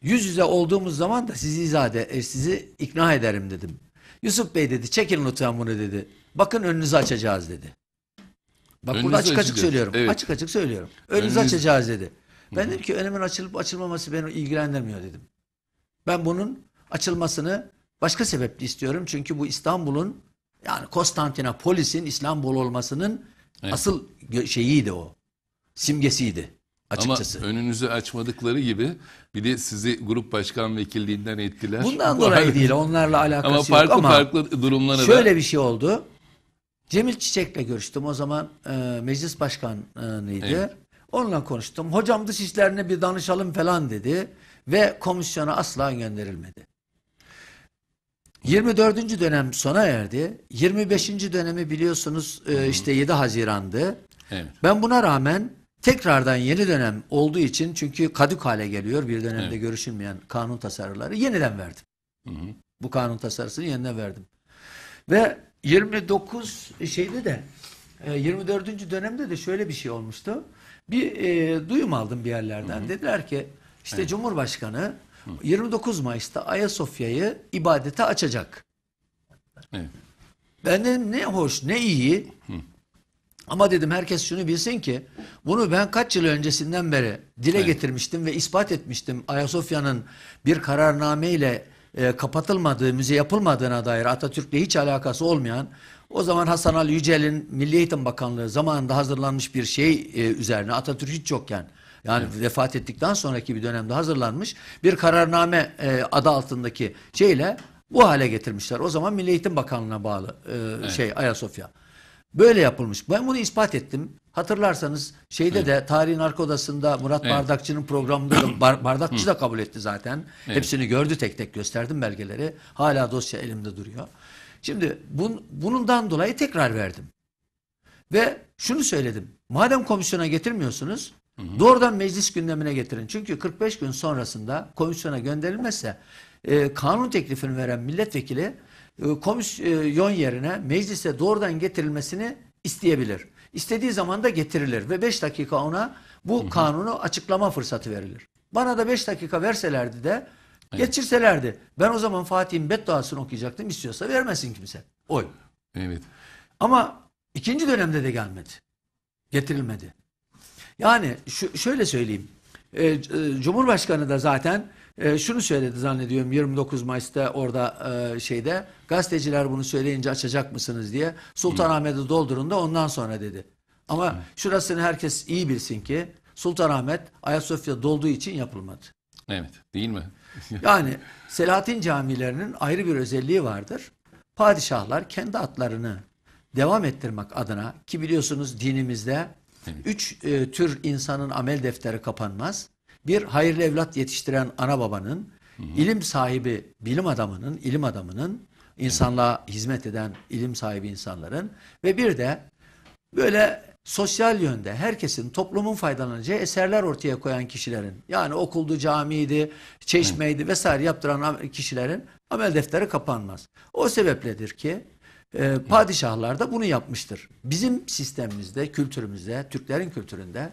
Yüz yüze olduğumuz zaman da sizi izade, e, sizi ikna ederim dedim. Yusuf Bey dedi çekin lütfen bunu dedi. Bakın önünüzü açacağız dedi. Bak Önünüzü burada açık açık söylüyorum. Evet. Açık açık söylüyorum. Önünüzü Önünüz... açacağız dedi. Ben Hı -hı. dedim ki önümün açılıp açılmaması beni ilgilendirmiyor dedim. Ben bunun açılmasını başka sebeple istiyorum. Çünkü bu İstanbul'un yani Konstantinopolis'in İstanbul olmasının evet. asıl şeyiydi o. Simgesiydi açıkçası. Ama önünüzü açmadıkları gibi bir de sizi grup başkan vekilliğinden ettiler. Bundan dolayı değil onlarla alakası ama farklı, yok ama farklı durumlara şöyle da... bir şey oldu. Cemil Çiçek'le görüştüm. O zaman e, meclis başkanıydı. Evet. Onunla konuştum. Hocam dış işlerine bir danışalım falan dedi. Ve komisyona asla gönderilmedi. 24. dönem sona erdi. 25. dönemi biliyorsunuz e, işte 7 Haziran'dı. Evet. Ben buna rağmen tekrardan yeni dönem olduğu için çünkü kadük hale geliyor bir dönemde evet. görüşülmeyen kanun tasarıları yeniden verdim. Hı hı. Bu kanun tasarısını yeniden verdim. Ve 29 e, şeyde de 24. E, dönemde de şöyle bir şey olmuştu. Bir e, duyum aldım bir yerlerden. Hı hı. Dediler ki işte evet. Cumhurbaşkanı hı. 29 Mayıs'ta Ayasofya'yı ibadete açacak. Evet. Ben dedim ne hoş ne iyi. Hı. Ama dedim herkes şunu bilsin ki bunu ben kaç yıl öncesinden beri dile evet. getirmiştim ve ispat etmiştim. Ayasofya'nın bir kararnameyle ile e, kapatılmadığı, müze yapılmadığına dair Atatürk'le hiç alakası olmayan o zaman Hasan Ali Yücel'in Milli Eğitim Bakanlığı zamanında hazırlanmış bir şey e, üzerine Atatürk hiç yokken yani evet. vefat ettikten sonraki bir dönemde hazırlanmış bir kararname e, adı altındaki şeyle bu hale getirmişler. O zaman Milli Eğitim Bakanlığı'na bağlı e, evet. şey Ayasofya. Böyle yapılmış. Ben bunu ispat ettim. Hatırlarsanız şeyde evet. de tarihin arka odasında Murat evet. Bardakçı'nın programında da bar, Bardakçı da kabul etti zaten. Evet. Hepsini gördü tek tek gösterdim belgeleri. Hala dosya elimde duruyor. Şimdi bun, bunundan dolayı tekrar verdim. Ve şunu söyledim. Madem komisyona getirmiyorsunuz Hı hı. Doğrudan meclis gündemine getirin. Çünkü 45 gün sonrasında komisyona gönderilmezse e, kanun teklifini veren milletvekili e, komisyon e, yerine meclise doğrudan getirilmesini isteyebilir. İstediği zaman da getirilir ve 5 dakika ona bu Hı -hı. kanunu açıklama fırsatı verilir. Bana da 5 dakika verselerdi de geçirselerdi. Ben o zaman Fatih'in bedduasını okuyacaktım. istiyorsa vermesin kimse. Oy. Evet. Ama ikinci dönemde de gelmedi. Getirilmedi. Yani şu, şöyle söyleyeyim. E, e, Cumhurbaşkanı da zaten e, şunu söyledi zannediyorum 29 Mayıs'ta orada e, şeyde gazeteciler bunu söyleyince açacak mısınız diye Sultanahmet'i doldurun da ondan sonra dedi. Ama Hı. şurasını herkes iyi bilsin ki Sultanahmet Ayasofya dolduğu için yapılmadı. Evet değil mi? yani Selahattin camilerinin ayrı bir özelliği vardır. Padişahlar kendi atlarını devam ettirmek adına ki biliyorsunuz dinimizde evet. üç e, tür insanın amel defteri kapanmaz bir hayırlı evlat yetiştiren ana babanın, hı hı. ilim sahibi bilim adamının, ilim adamının, insanlığa hizmet eden ilim sahibi insanların ve bir de böyle sosyal yönde herkesin, toplumun faydalanacağı eserler ortaya koyan kişilerin, yani okuldu, camiydi, çeşmeydi hı. vesaire yaptıran kişilerin amel defteri kapanmaz. O sebepledir ki e, padişahlar da bunu yapmıştır. Bizim sistemimizde, kültürümüzde, Türklerin kültüründe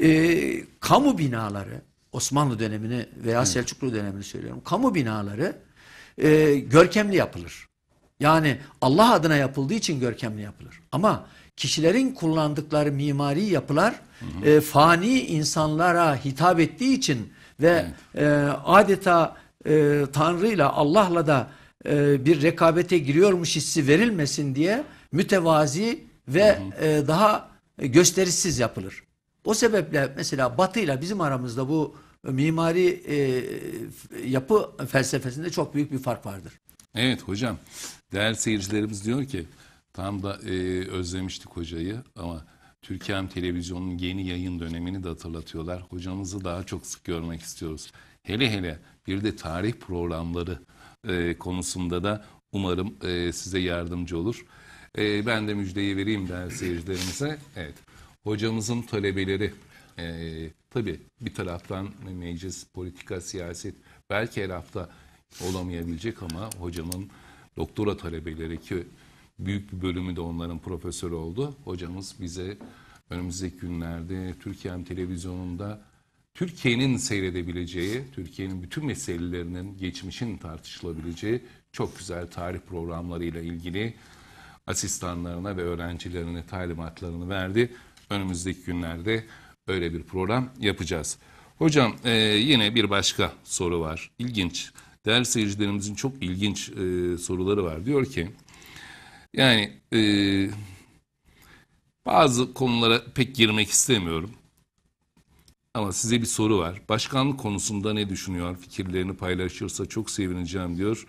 e, kamu binaları, Osmanlı dönemini veya Selçuklu dönemini söylüyorum. Kamu binaları e, görkemli yapılır. Yani Allah adına yapıldığı için görkemli yapılır. Ama kişilerin kullandıkları mimari yapılar hı hı. E, fani insanlara hitap ettiği için ve evet. e, adeta e, Tanrı'yla Allah'la da e, bir rekabete giriyormuş hissi verilmesin diye mütevazi ve hı hı. E, daha gösterişsiz yapılır. O sebeple mesela Batı ile bizim aramızda bu mimari e, yapı felsefesinde çok büyük bir fark vardır. Evet hocam. Değerli seyircilerimiz diyor ki tam da e, özlemiştik hocayı ama Türkiye'm televizyonun yeni yayın dönemini de hatırlatıyorlar. Hocamızı daha çok sık görmek istiyoruz. Hele hele bir de tarih programları e, konusunda da umarım e, size yardımcı olur. E, ben de müjdeyi vereyim değerli seyircilerimize. Evet hocamızın talebeleri e, tabii bir taraftan meclis, politika, siyaset belki her hafta olamayabilecek ama hocamın doktora talebeleri ki büyük bir bölümü de onların profesörü oldu. Hocamız bize önümüzdeki günlerde Türkiye'm televizyonunda Türkiye'nin seyredebileceği, Türkiye'nin bütün meselelerinin, geçmişin tartışılabileceği çok güzel tarih programlarıyla ilgili asistanlarına ve öğrencilerine talimatlarını verdi. Önümüzdeki günlerde öyle bir program yapacağız. Hocam e, yine bir başka soru var. İlginç. Değerli seyircilerimizin çok ilginç e, soruları var. Diyor ki yani e, bazı konulara pek girmek istemiyorum. Ama size bir soru var. Başkanlık konusunda ne düşünüyor? Fikirlerini paylaşırsa çok sevineceğim diyor.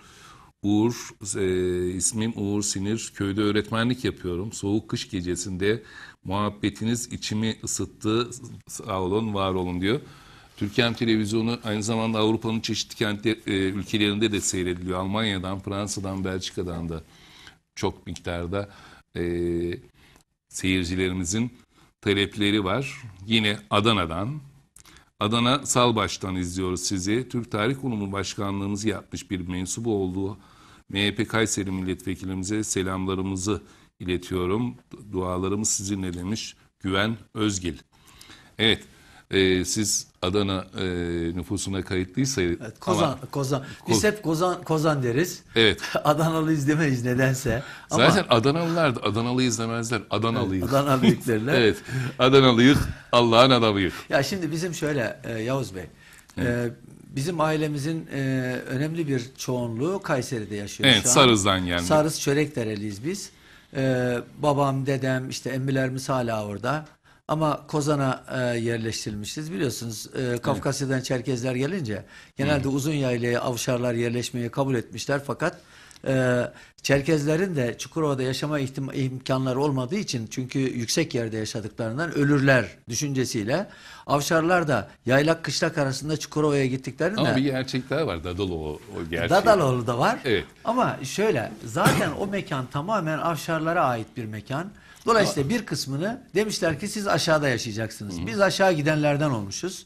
Uğur, e, ismim Uğur Sinir. Köyde öğretmenlik yapıyorum. Soğuk kış gecesinde Muhabbetiniz içimi ısıttı. Sağ olun, var olun diyor. Türkiye'm televizyonu aynı zamanda Avrupa'nın çeşitli kentler, e, ülkelerinde de seyrediliyor. Almanya'dan, Fransa'dan, Belçika'dan da çok miktarda e, seyircilerimizin talepleri var. Yine Adana'dan, Adana Salbaş'tan izliyoruz sizi. Türk Tarih Kurumu Başkanlığımızı yapmış bir mensubu olduğu MHP Kayseri Milletvekilimize selamlarımızı iletiyorum. Dualarımız sizinle demiş Güven Özgil. Evet. E, siz Adana e, nüfusuna kayıtlıysanız evet, Kozan, ama, Kozan. Biz hep Kozan, Kozan deriz. Evet. Adanalıyız demeyiz nedense. Ama, Zaten Adanalılar da Adanalıyız demezler. Adanalıyız. Evet, derler. evet. Adanalıyız Allah'ın adamıyık. Ya şimdi bizim şöyle e, Yavuz Bey. E, bizim ailemizin e, önemli bir çoğunluğu Kayseri'de yaşıyor evet, şu an. Sarız'dan yani Sarız Çörekdereliyiz biz. Ee, babam, dedem, işte emmilerimiz hala orada. Ama Kozan'a e, yerleştirilmişiz. Biliyorsunuz e, Kafkasya'dan Çerkezler gelince genelde uzun yaylaya avşarlar yerleşmeyi kabul etmişler fakat e, Çerkezlerin de Çukurova'da yaşama imkanları olmadığı için çünkü yüksek yerde yaşadıklarından ölürler düşüncesiyle Avşarlar da yaylak kışlak arasında Çukurova'ya gittiklerinde Ama bir gerçek daha var Dadaloğlu o gerçeği. Dadaloğlu da var. Evet. Ama şöyle zaten o mekan tamamen Avşarlara ait bir mekan. Dolayısıyla bir kısmını demişler ki siz aşağıda yaşayacaksınız. Hı-hı. Biz aşağı gidenlerden olmuşuz.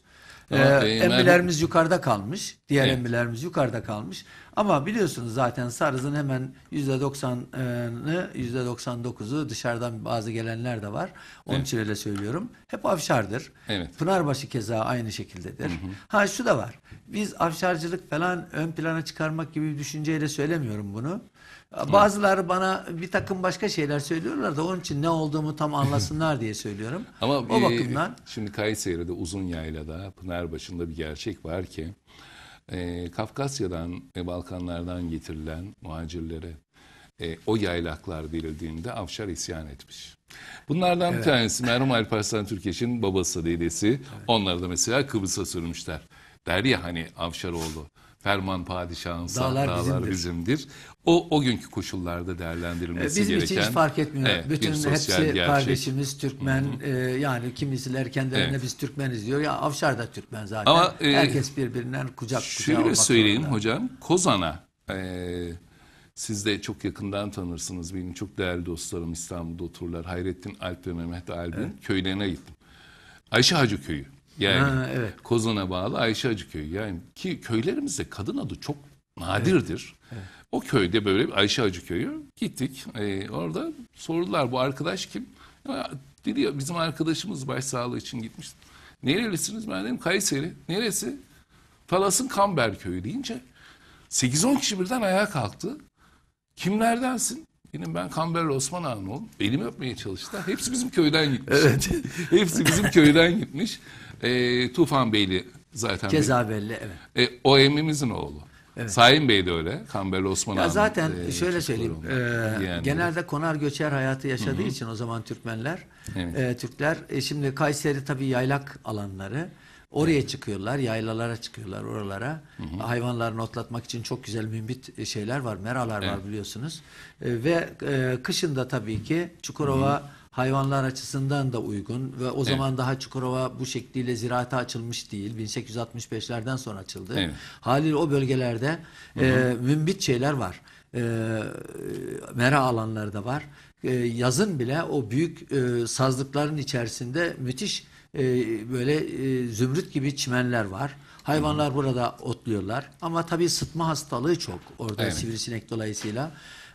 Ee, emmilerimiz yukarıda kalmış. Diğer evet. emmilerimiz yukarıda kalmış. Ama biliyorsunuz zaten SARS'ın hemen %90'ını, %99'u dışarıdan bazı gelenler de var. Onun evet. için öyle söylüyorum. Hep avşardır. Evet. Pınarbaşı keza aynı şekildedir. Hı hı. Ha şu da var. Biz avşarcılık falan ön plana çıkarmak gibi bir düşünceyle söylemiyorum bunu. Bazıları evet. bana bir takım başka şeyler söylüyorlar da onun için ne olduğumu tam anlasınlar diye söylüyorum. Ama o e, bakımdan... Şimdi Kayseri'de Uzun Yayla'da Pınarbaşı'nda bir gerçek var ki e, Kafkasya'dan ve Balkanlardan getirilen muhacirlere e, o yaylaklar verildiğinde Avşar isyan etmiş. Bunlardan evet. bir tanesi merhum Alparslan Türkeş'in babası dedesi. Evet. Onları da mesela Kıbrıs'a sürmüşler. Der ya hani Avşaroğlu Ferman padişahınsa dağlar, dağlar bizimdir. bizimdir. O o günkü koşullarda değerlendirilmesi Bizim e, gereken. Bizim için hiç fark etmiyor. Evet, Bütün hepsi gerçek. kardeşimiz Türkmen. E, yani kimisiler kendilerine evet. biz Türkmeniz diyor. Ya Avşar da Türkmen zaten. Ama, e, Herkes birbirinden kucak kucağa Şöyle söyleyeyim zorunda. hocam. Kozan'a e, siz de çok yakından tanırsınız. Benim çok değerli dostlarım İstanbul'da otururlar. Hayrettin Alp ve Mehmet Albin evet. köylerine gittim. Ayşe Hacı Köyü. Yani ha, evet. Kozan'a bağlı Ayşe Acı köyü. Yani ki köylerimizde kadın adı çok nadirdir. Evet. Evet. O köyde böyle Ayşe Acı köyü gittik. Ee, orada sordular bu arkadaş kim? Ya, dedi ya bizim arkadaşımız başsağlığı için gitmiş. Nerelisiniz? Ben dedim Kayseri. Neresi? Talas'ın Kamber köyü deyince 8-10 kişi birden ayağa kalktı. Kimlerdensin? Benim ben Kamberli Osman Ağa'nın oğlum. Elimi öpmeye çalıştılar. Hepsi bizim köyden gitmiş. Evet. Hepsi bizim köyden gitmiş. E, Tufan Beyli zaten. Cezavelli evet. E, OM'imizin oğlu. Evet. Sayın Bey de öyle. Kamberli Osman ya Zaten e, şöyle söyleyeyim. E, genelde konar göçer hayatı yaşadığı Hı-hı. için o zaman Türkmenler, evet. e, Türkler e, şimdi Kayseri tabii yaylak alanları. Oraya evet. çıkıyorlar, yaylalara çıkıyorlar, oralara. Hı hı. Hayvanlarını otlatmak için çok güzel mümbit e, şeyler var, meralar evet. var biliyorsunuz. E, ve e, kışında tabii ki Çukurova hı hı hayvanlar açısından da uygun ve o evet. zaman daha Çukurova bu şekliyle ziraata açılmış değil. 1865'lerden sonra açıldı. Evet. Haliyle o bölgelerde E, mümbit şeyler var. E, mera alanları da var. E, yazın bile o büyük e, sazlıkların içerisinde müthiş e, böyle e, zümrüt gibi çimenler var. Hayvanlar hmm. burada otluyorlar ama tabii sıtma hastalığı çok orada evet. sivrisinek dolayısıyla.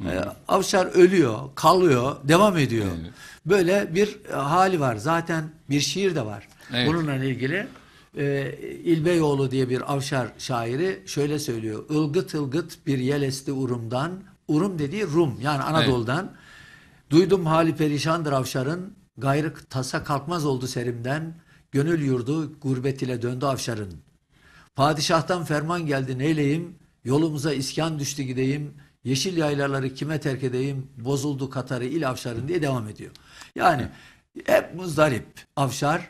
E, Avşar ölüyor, kalıyor, devam ediyor. Evet. Böyle bir e, hali var. Zaten bir şiir de var. Evet. Bununla ilgili e, İlbeyoğlu diye bir Avşar şairi şöyle söylüyor. Ilgıt ılgıt bir yelesti Urum'dan. Urum dediği Rum yani Anadolu'dan. Evet. Duydum hali perişandır Avşar'ın. Gayrı tasa kalkmaz oldu serimden. Gönül yurdu gurbet ile döndü Avşar'ın. Padişah'tan ferman geldi neyleyim? Yolumuza iskan düştü gideyim. Yeşil yaylaları kime terk edeyim? Bozuldu Katar'ı il avşarın diye devam ediyor. Yani hep muzdarip avşar.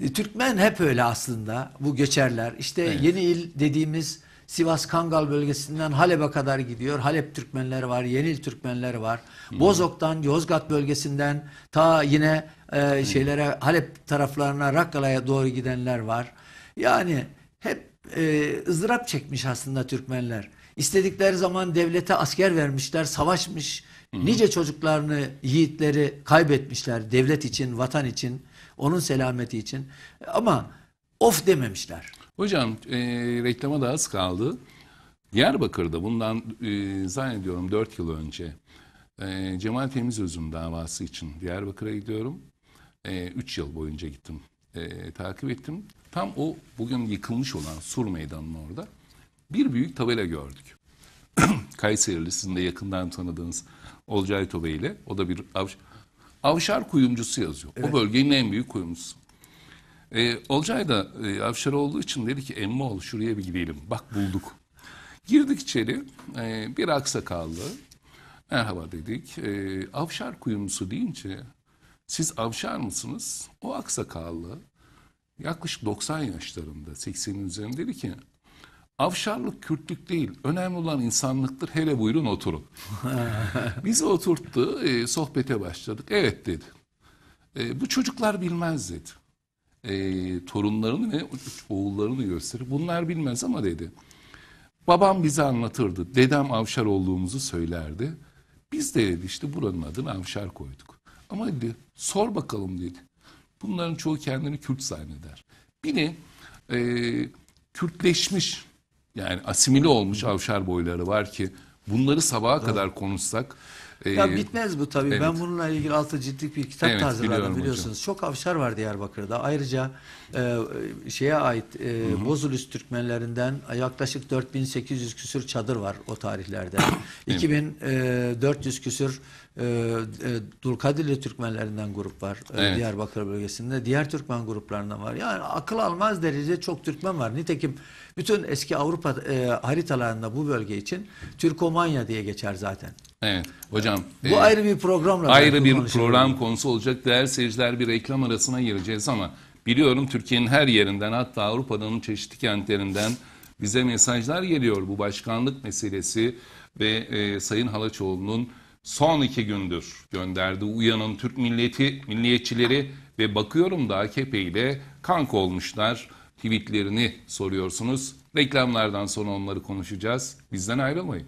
E, Türkmen hep öyle aslında bu göçerler. İşte evet. yeni il dediğimiz Sivas Kangal bölgesinden Halep'e kadar gidiyor. Halep Türkmenler var, Yenil Türkmenler var. Hmm. Bozok'tan, Yozgat bölgesinden ta yine e, hmm. şeylere Halep taraflarına Rakkala'ya doğru gidenler var. Yani hep e, ızdırap çekmiş aslında Türkmenler. İstedikleri zaman devlete asker vermişler, savaşmış. Nice çocuklarını, yiğitleri kaybetmişler devlet için, vatan için, onun selameti için. Ama of dememişler. Hocam e, reklama da az kaldı. Diyarbakır'da bundan e, zannediyorum 4 yıl önce e, Cemal Temizöz'ün davası için Diyarbakır'a gidiyorum. 3 e, yıl boyunca gittim. E, takip ettim. Tam o bugün yıkılmış olan Sur Meydanı'nın orada bir büyük tabela gördük. Kayserili sizin de yakından tanıdığınız Olcay Tobe ile o da bir avş avşar kuyumcusu yazıyor. Evet. O bölgenin en büyük kuyumcusu. Ee, Olcay da e, avşar olduğu için dedi ki Emmoğlu şuraya bir gidelim. Bak bulduk. Girdik içeri. E, bir aksakallı. Merhaba dedik. E, avşar kuyumcusu deyince siz avşar mısınız? O aksakallı yaklaşık 90 yaşlarında 80'in üzerinde dedi ki Avşarlık Kürtlük değil. Önemli olan insanlıktır. Hele buyurun oturun. Bizi oturttu. E, sohbete başladık. Evet dedi. E, bu çocuklar bilmez dedi. E, torunlarını ve oğullarını gösterip bunlar bilmez ama dedi. Babam bize anlatırdı. Dedem avşar olduğumuzu söylerdi. Biz de dedi işte buranın adını avşar koyduk. Ama dedi sor bakalım dedi. Bunların çoğu kendini Kürt zanneder. Biri e, Kürtleşmiş yani asimile olmuş avşar boyları var ki bunları sabaha Doğru. kadar konuşsak e, ya bitmez bu tabii. Evet. Ben bununla ilgili altı ciltlik bir kitap evet, hazırladım biliyorsunuz. Hocam. Çok avşar var Diyarbakır'da. Ayrıca e, e şeye ait e, Bozulüs Türkmenlerinden yaklaşık 4800 küsür çadır var o tarihlerde. 2400 e, küsür ee, e, e, Dulkadirli Türkmenlerinden grup var e, evet. Diyarbakır bölgesinde. Diğer Türkmen gruplarından var. Yani akıl almaz derece çok Türkmen var. Nitekim bütün eski Avrupa e, haritalarında bu bölge için Türkomanya diye geçer zaten. Evet hocam. Bu e, ayrı bir programla. Ayrı bir program konusu olacak. Değerli seyirciler bir reklam arasına gireceğiz ama biliyorum Türkiye'nin her yerinden hatta Avrupa'nın çeşitli kentlerinden bize mesajlar geliyor bu başkanlık meselesi ve e, Sayın Halaçoğlu'nun son iki gündür gönderdi. Uyanın Türk milleti, milliyetçileri ve bakıyorum da AKP ile kanka olmuşlar. Tweetlerini soruyorsunuz. Reklamlardan sonra onları konuşacağız. Bizden ayrılmayın.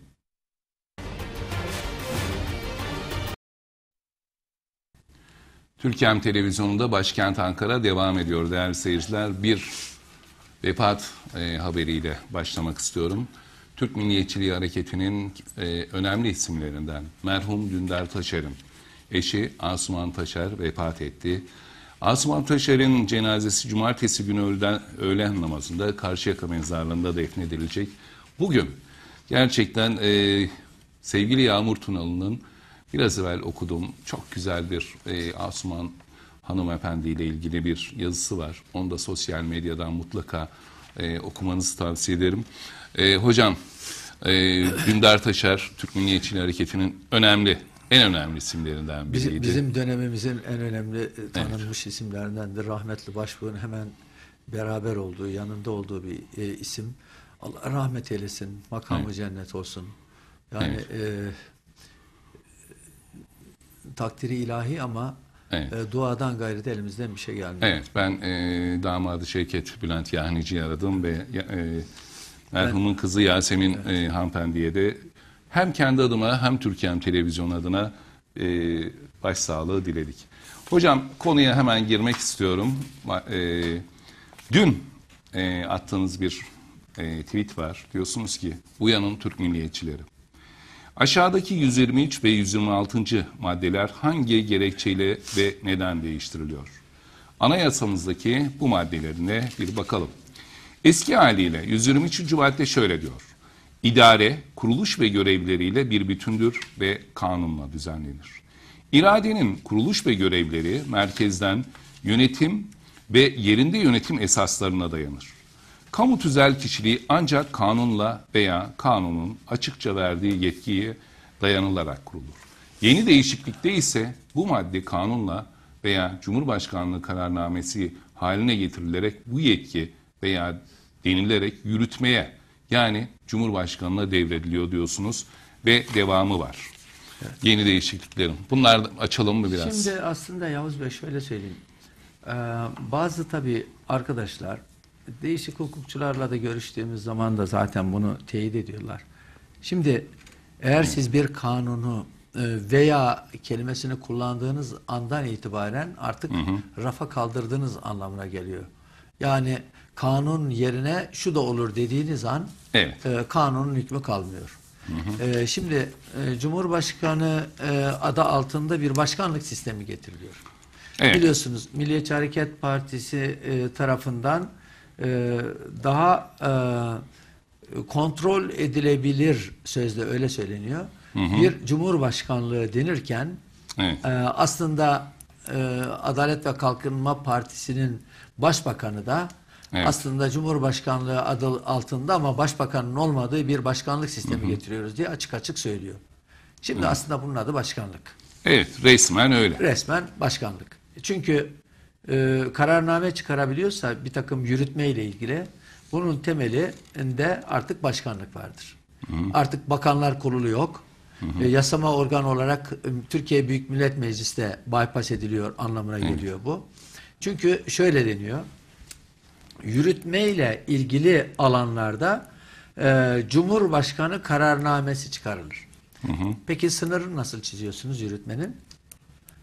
Türkiye'm televizyonunda başkent Ankara devam ediyor değerli seyirciler. Bir vefat e, haberiyle başlamak istiyorum. Türk Milliyetçiliği Hareketi'nin e, önemli isimlerinden merhum Dündar Taşer'in eşi Asuman Taşer vefat etti. Asuman Taşer'in cenazesi cumartesi günü öğlen, öğlen namazında Karşıyaka mezarlığında defnedilecek. Bugün gerçekten e, sevgili Yağmur Tunalı'nın biraz evvel okuduğum çok güzel bir e, Asuman ile ilgili bir yazısı var. Onu da sosyal medyadan mutlaka e, okumanızı tavsiye ederim. E, hocam, e, Dündar Taşer, Türk Milliyetçiliği Hareketi'nin önemli, en önemli isimlerinden biriydi. Bizim, bizim dönemimizin en önemli tanınmış evet. isimlerindendir. Rahmetli Başbuğ'un hemen beraber olduğu, yanında olduğu bir e, isim. Allah rahmet eylesin, makamı evet. cennet olsun. Yani evet. e, takdiri ilahi ama Evet. E, duadan gayrı de elimizden bir şey gelmiyor. Evet ben e, damadı Şevket Bülent Yahnici'yi aradım ve e, Merhumun kızı Yasemin evet. e, hanımefendiye de hem kendi adıma hem Türkiye'm televizyon adına e, başsağlığı diledik. Hocam konuya hemen girmek istiyorum. E, dün e, attığınız bir e, tweet var. Diyorsunuz ki uyanın Türk milliyetçileri. Aşağıdaki 123 ve 126. maddeler hangi gerekçeyle ve neden değiştiriliyor? Anayasamızdaki bu maddelerine bir bakalım. Eski haliyle 123. madde şöyle diyor. İdare, kuruluş ve görevleriyle bir bütündür ve kanunla düzenlenir. İradenin kuruluş ve görevleri merkezden yönetim ve yerinde yönetim esaslarına dayanır. Kamu tüzel kişiliği ancak kanunla veya kanunun açıkça verdiği yetkiye dayanılarak kurulur. Yeni değişiklikte ise bu madde kanunla veya Cumhurbaşkanlığı kararnamesi haline getirilerek bu yetki veya denilerek yürütmeye yani Cumhurbaşkanı'na devrediliyor diyorsunuz ve devamı var. Evet. Yeni değişikliklerin. bunlar açalım mı biraz? Şimdi aslında Yavuz Bey şöyle söyleyeyim. Ee, bazı tabii arkadaşlar değişik hukukçularla da görüştüğümüz zaman da zaten bunu teyit ediyorlar. Şimdi eğer siz bir kanunu e, veya kelimesini kullandığınız andan itibaren artık hı hı. rafa kaldırdığınız anlamına geliyor. Yani kanun yerine şu da olur dediğiniz an evet. e, kanunun hükmü kalmıyor. Hı hı. E, şimdi e, Cumhurbaşkanı e, adı altında bir başkanlık sistemi getiriliyor. Evet. Biliyorsunuz Milliyetçi Hareket Partisi e, tarafından e, daha e, kontrol edilebilir sözde öyle söyleniyor. Hı hı. Bir cumhurbaşkanlığı denirken evet. e, aslında e, Adalet ve Kalkınma Partisi'nin başbakanı da Evet. Aslında Cumhurbaşkanlığı adı altında ama başbakanın olmadığı bir başkanlık sistemi Hı -hı. getiriyoruz diye açık açık söylüyor. Şimdi Hı -hı. aslında bunun adı başkanlık. Evet resmen öyle. Resmen başkanlık. Çünkü e, kararname çıkarabiliyorsa bir takım yürütme ile ilgili bunun temelinde artık başkanlık vardır. Hı -hı. Artık bakanlar kurulu yok. Hı hı. E, yasama organ olarak e, Türkiye Büyük Millet Meclisi'de bypass ediliyor anlamına evet. geliyor bu. Çünkü şöyle deniyor yürütmeyle ilgili alanlarda e, Cumhurbaşkanı kararnamesi çıkarılır. Hı hı. Peki sınırı nasıl çiziyorsunuz yürütmenin?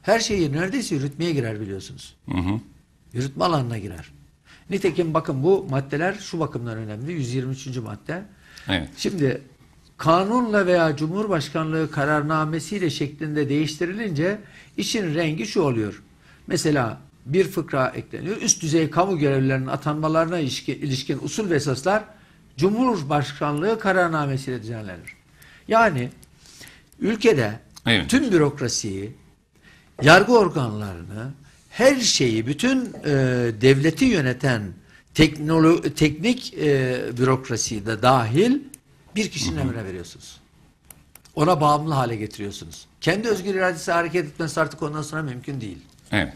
Her şeyi neredeyse yürütmeye girer biliyorsunuz. Hı hı. Yürütme alanına girer. Nitekim bakın bu maddeler şu bakımdan önemli. 123. madde. Evet. Şimdi kanunla veya Cumhurbaşkanlığı kararnamesiyle şeklinde değiştirilince işin rengi şu oluyor. Mesela bir fıkra ekleniyor. Üst düzey kamu görevlilerinin atanmalarına ilişkin, usul ve esaslar Cumhurbaşkanlığı kararnamesiyle düzenlenir. Yani ülkede evet. tüm bürokrasiyi, yargı organlarını, her şeyi, bütün e, devleti yöneten teknolo teknik e, bürokrasiyi de dahil bir kişinin hı hı. emrine veriyorsunuz. Ona bağımlı hale getiriyorsunuz. Kendi özgür iradesi hareket etmesi artık ondan sonra mümkün değil. Evet.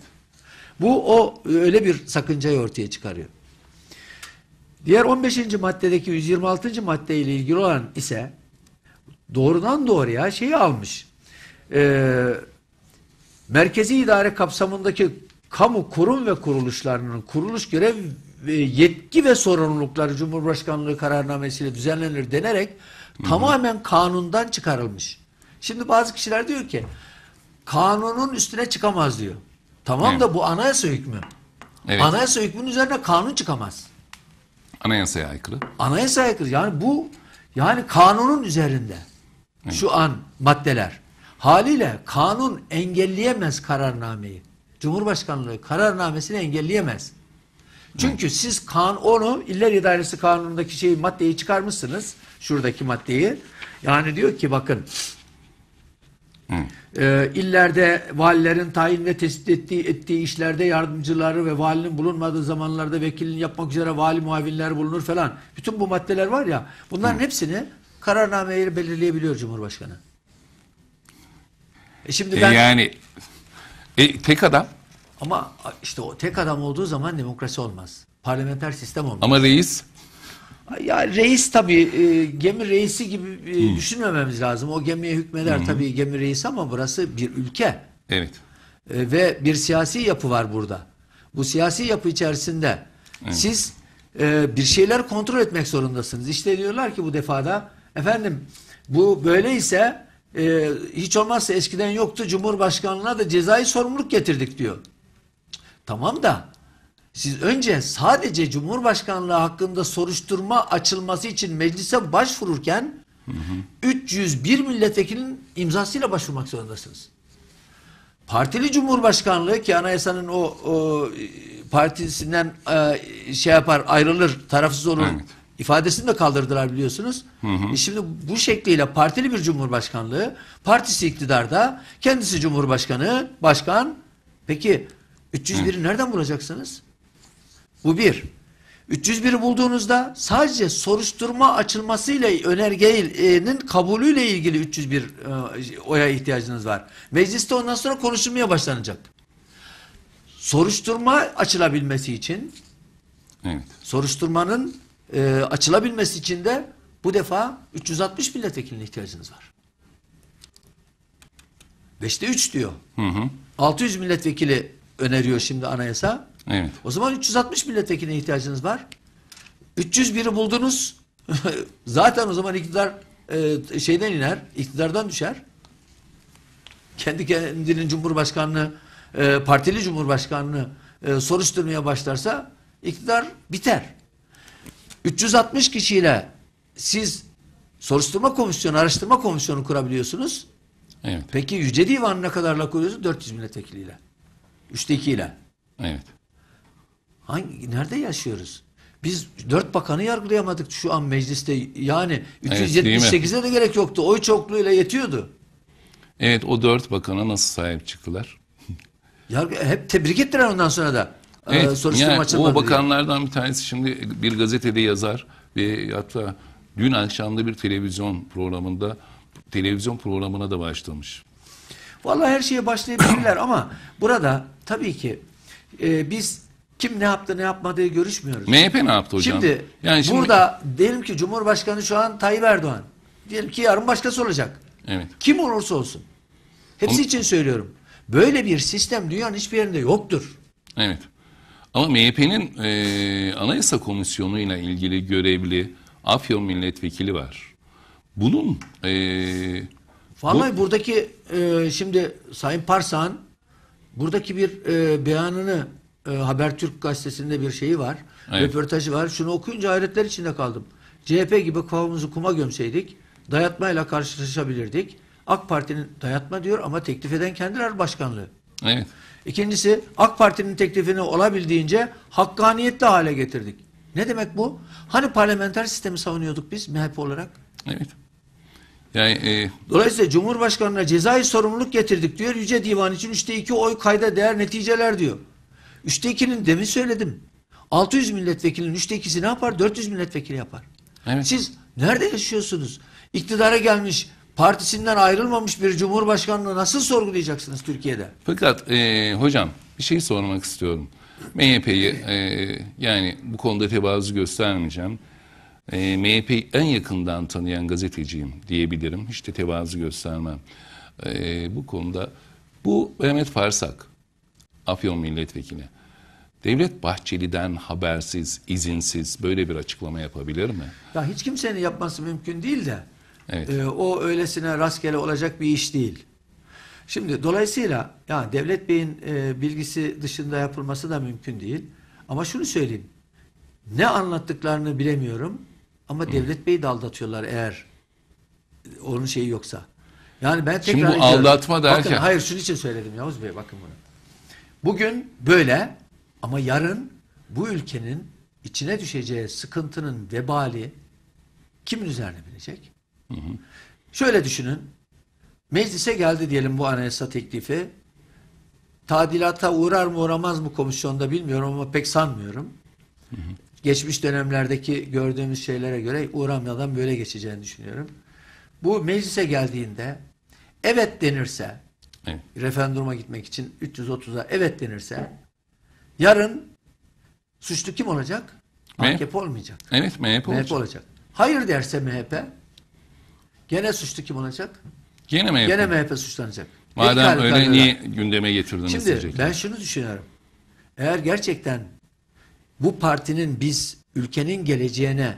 Bu o öyle bir sakıncayı ortaya çıkarıyor. Diğer 15. maddedeki 126. madde ile ilgili olan ise doğrudan doğruya şeyi almış. E, merkezi idare kapsamındaki kamu kurum ve kuruluşlarının kuruluş görev yetki ve sorumlulukları Cumhurbaşkanlığı kararnamesiyle düzenlenir denerek hı hı. tamamen kanundan çıkarılmış. Şimdi bazı kişiler diyor ki kanunun üstüne çıkamaz diyor. Tamam da bu anayasa hükmü. Evet. Anayasa hükmünün üzerine kanun çıkamaz. Anayasaya aykırı. Anayasaya aykırı. Yani bu yani kanunun üzerinde evet. şu an maddeler. Haliyle kanun engelleyemez kararnameyi. Cumhurbaşkanlığı kararnamesini engelleyemez. Çünkü evet. siz kan onu iller idaresi kanunundaki şeyi maddeyi çıkarmışsınız. Şuradaki maddeyi. Yani diyor ki bakın e, illerde valilerin tayin ve tespit ettiği, ettiği işlerde yardımcıları ve valinin bulunmadığı zamanlarda vekilin yapmak üzere vali muavinler bulunur falan. Bütün bu maddeler var ya bunların Hı. hepsini kararnameyle belirleyebiliyor Cumhurbaşkanı. E şimdi e ben... E yani e, tek adam. Ama işte o tek adam olduğu zaman demokrasi olmaz. Parlamenter sistem olmaz. Ama reis ya reis tabii e, gemi reisi gibi e, düşünmememiz lazım. O gemiye hükmeder hmm. tabii gemi reisi ama burası bir ülke. Evet. E, ve bir siyasi yapı var burada. Bu siyasi yapı içerisinde evet. siz e, bir şeyler kontrol etmek zorundasınız. İşte diyorlar ki bu defada efendim bu böyleyse e, hiç olmazsa eskiden yoktu Cumhurbaşkanlığına da cezai sorumluluk getirdik diyor. Tamam da siz önce sadece Cumhurbaşkanlığı hakkında soruşturma açılması için meclise başvururken hı hı. 301 milletvekilinin imzasıyla başvurmak zorundasınız. Partili Cumhurbaşkanlığı ki anayasanın o, o partisinden e, şey yapar ayrılır tarafsız olur evet. ifadesini de kaldırdılar biliyorsunuz. Hı hı. E şimdi bu şekliyle partili bir cumhurbaşkanlığı partisi iktidarda kendisi cumhurbaşkanı başkan peki 301'i nereden bulacaksınız? Bu bir. 301'i bulduğunuzda sadece soruşturma açılmasıyla önergenin kabulüyle ilgili 301 e, oya ihtiyacınız var. Mecliste ondan sonra konuşulmaya başlanacak. Soruşturma açılabilmesi için evet. soruşturmanın e, açılabilmesi için de bu defa 360 milletvekiline ihtiyacınız var. 5'te 3 diyor. Hı hı. 600 milletvekili öneriyor şimdi anayasa. Evet. O zaman 360 milletvekiline ihtiyacınız var. 301'i buldunuz. Zaten o zaman iktidar e, şeyden iner, iktidardan düşer. Kendi kendinin cumhurbaşkanlığı, e, partili cumhurbaşkanlığı e, soruşturmaya başlarsa iktidar biter. 360 kişiyle siz soruşturma komisyonu, araştırma komisyonu kurabiliyorsunuz. Evet. Peki Yüce Divanı ne kadarla kuruyorsunuz? 400 milletvekiliyle. Üçte ikiyle. Evet. Hangi, nerede yaşıyoruz? Biz dört bakanı yargılayamadık şu an mecliste. Yani 378'e evet, de gerek yoktu. Oy çokluğuyla yetiyordu. Evet o dört bakana nasıl sahip çıktılar? Yargı, hep tebrik ettiler ondan sonra da. E, evet, ee, yani o bakanlardan diye. bir tanesi şimdi bir gazetede yazar ve hatta dün akşamda bir televizyon programında televizyon programına da başlamış. Vallahi her şeye başlayabilirler ama burada tabii ki e, biz kim ne yaptı ne yapmadığı görüşmüyoruz. MHP ne yaptı hocam? Şimdi, yani şimdi burada diyelim ki Cumhurbaşkanı şu an Tayyip Erdoğan. Diyelim ki yarın başkası olacak. Evet. Kim olursa olsun. Hepsi Ama... için söylüyorum. Böyle bir sistem dünyanın hiçbir yerinde yoktur. Evet. Ama MHP'nin e, Anayasa Komisyonu ile ilgili görevli Afyon milletvekili var. Bunun e, Vallahi bu... buradaki e, şimdi Sayın Parsan buradaki bir e, beyanını e, Habertürk gazetesinde bir şeyi var. Evet. Röportajı var. Şunu okuyunca hayretler içinde kaldım. CHP gibi kafamızı kuma gömseydik dayatmayla karşılaşabilirdik. AK Parti'nin dayatma diyor ama teklif eden kendiler başkanlığı. Evet. İkincisi AK Parti'nin teklifini olabildiğince hakkaniyetli hale getirdik. Ne demek bu? Hani parlamenter sistemi savunuyorduk biz MHP olarak? Evet. Yani, e... Dolayısıyla Cumhurbaşkanı'na cezai sorumluluk getirdik diyor. Yüce Divan için 3'te 2 oy kayda değer neticeler diyor. Üçte ikinin demin söyledim. 600 milletvekilinin üçte ikisi ne yapar? 400 milletvekili yapar. Evet. Siz nerede yaşıyorsunuz? İktidara gelmiş, partisinden ayrılmamış bir cumhurbaşkanlığı nasıl sorgulayacaksınız Türkiye'de? Fakat e, hocam bir şey sormak istiyorum. MHP'yi e, yani bu konuda tevazu göstermeyeceğim. E, MHP'yi en yakından tanıyan gazeteciyim diyebilirim. Hiç de tevazu göstermem. E, bu konuda bu Mehmet Farsak, Afyon Milletvekili. Devlet Bahçeli'den habersiz, izinsiz böyle bir açıklama yapabilir mi? Ya hiç kimsenin yapması mümkün değil de evet. e, o öylesine rastgele olacak bir iş değil. Şimdi dolayısıyla yani Devlet Bey'in e, bilgisi dışında yapılması da mümkün değil. Ama şunu söyleyeyim. Ne anlattıklarını bilemiyorum ama Hı. Devlet Bey'i de aldatıyorlar eğer onun şeyi yoksa. Yani ben tekrar Şimdi bu aldatma derken. Bakın hayır şunun için söyledim Yavuz Bey bakın bunu. Bugün böyle ama yarın bu ülkenin içine düşeceği sıkıntının vebali kimin üzerine binecek? Hı hı. Şöyle düşünün. Meclise geldi diyelim bu anayasa teklifi. Tadilata uğrar mı uğramaz mı komisyonda bilmiyorum ama pek sanmıyorum. Hı hı. Geçmiş dönemlerdeki gördüğümüz şeylere göre uğramadan böyle geçeceğini düşünüyorum. Bu meclise geldiğinde evet denirse evet. referanduma gitmek için 330'a evet denirse Yarın suçlu kim olacak? MHP, olmayacak. Evet MHP, MHP olacak. Hayır derse MHP gene suçlu kim olacak? Gene MHP. Gene MHP suçlanacak. Madem Etkali öyle niye gündeme getirdiniz? Şimdi diyecek. ben şunu düşünüyorum. Eğer gerçekten bu partinin biz ülkenin geleceğine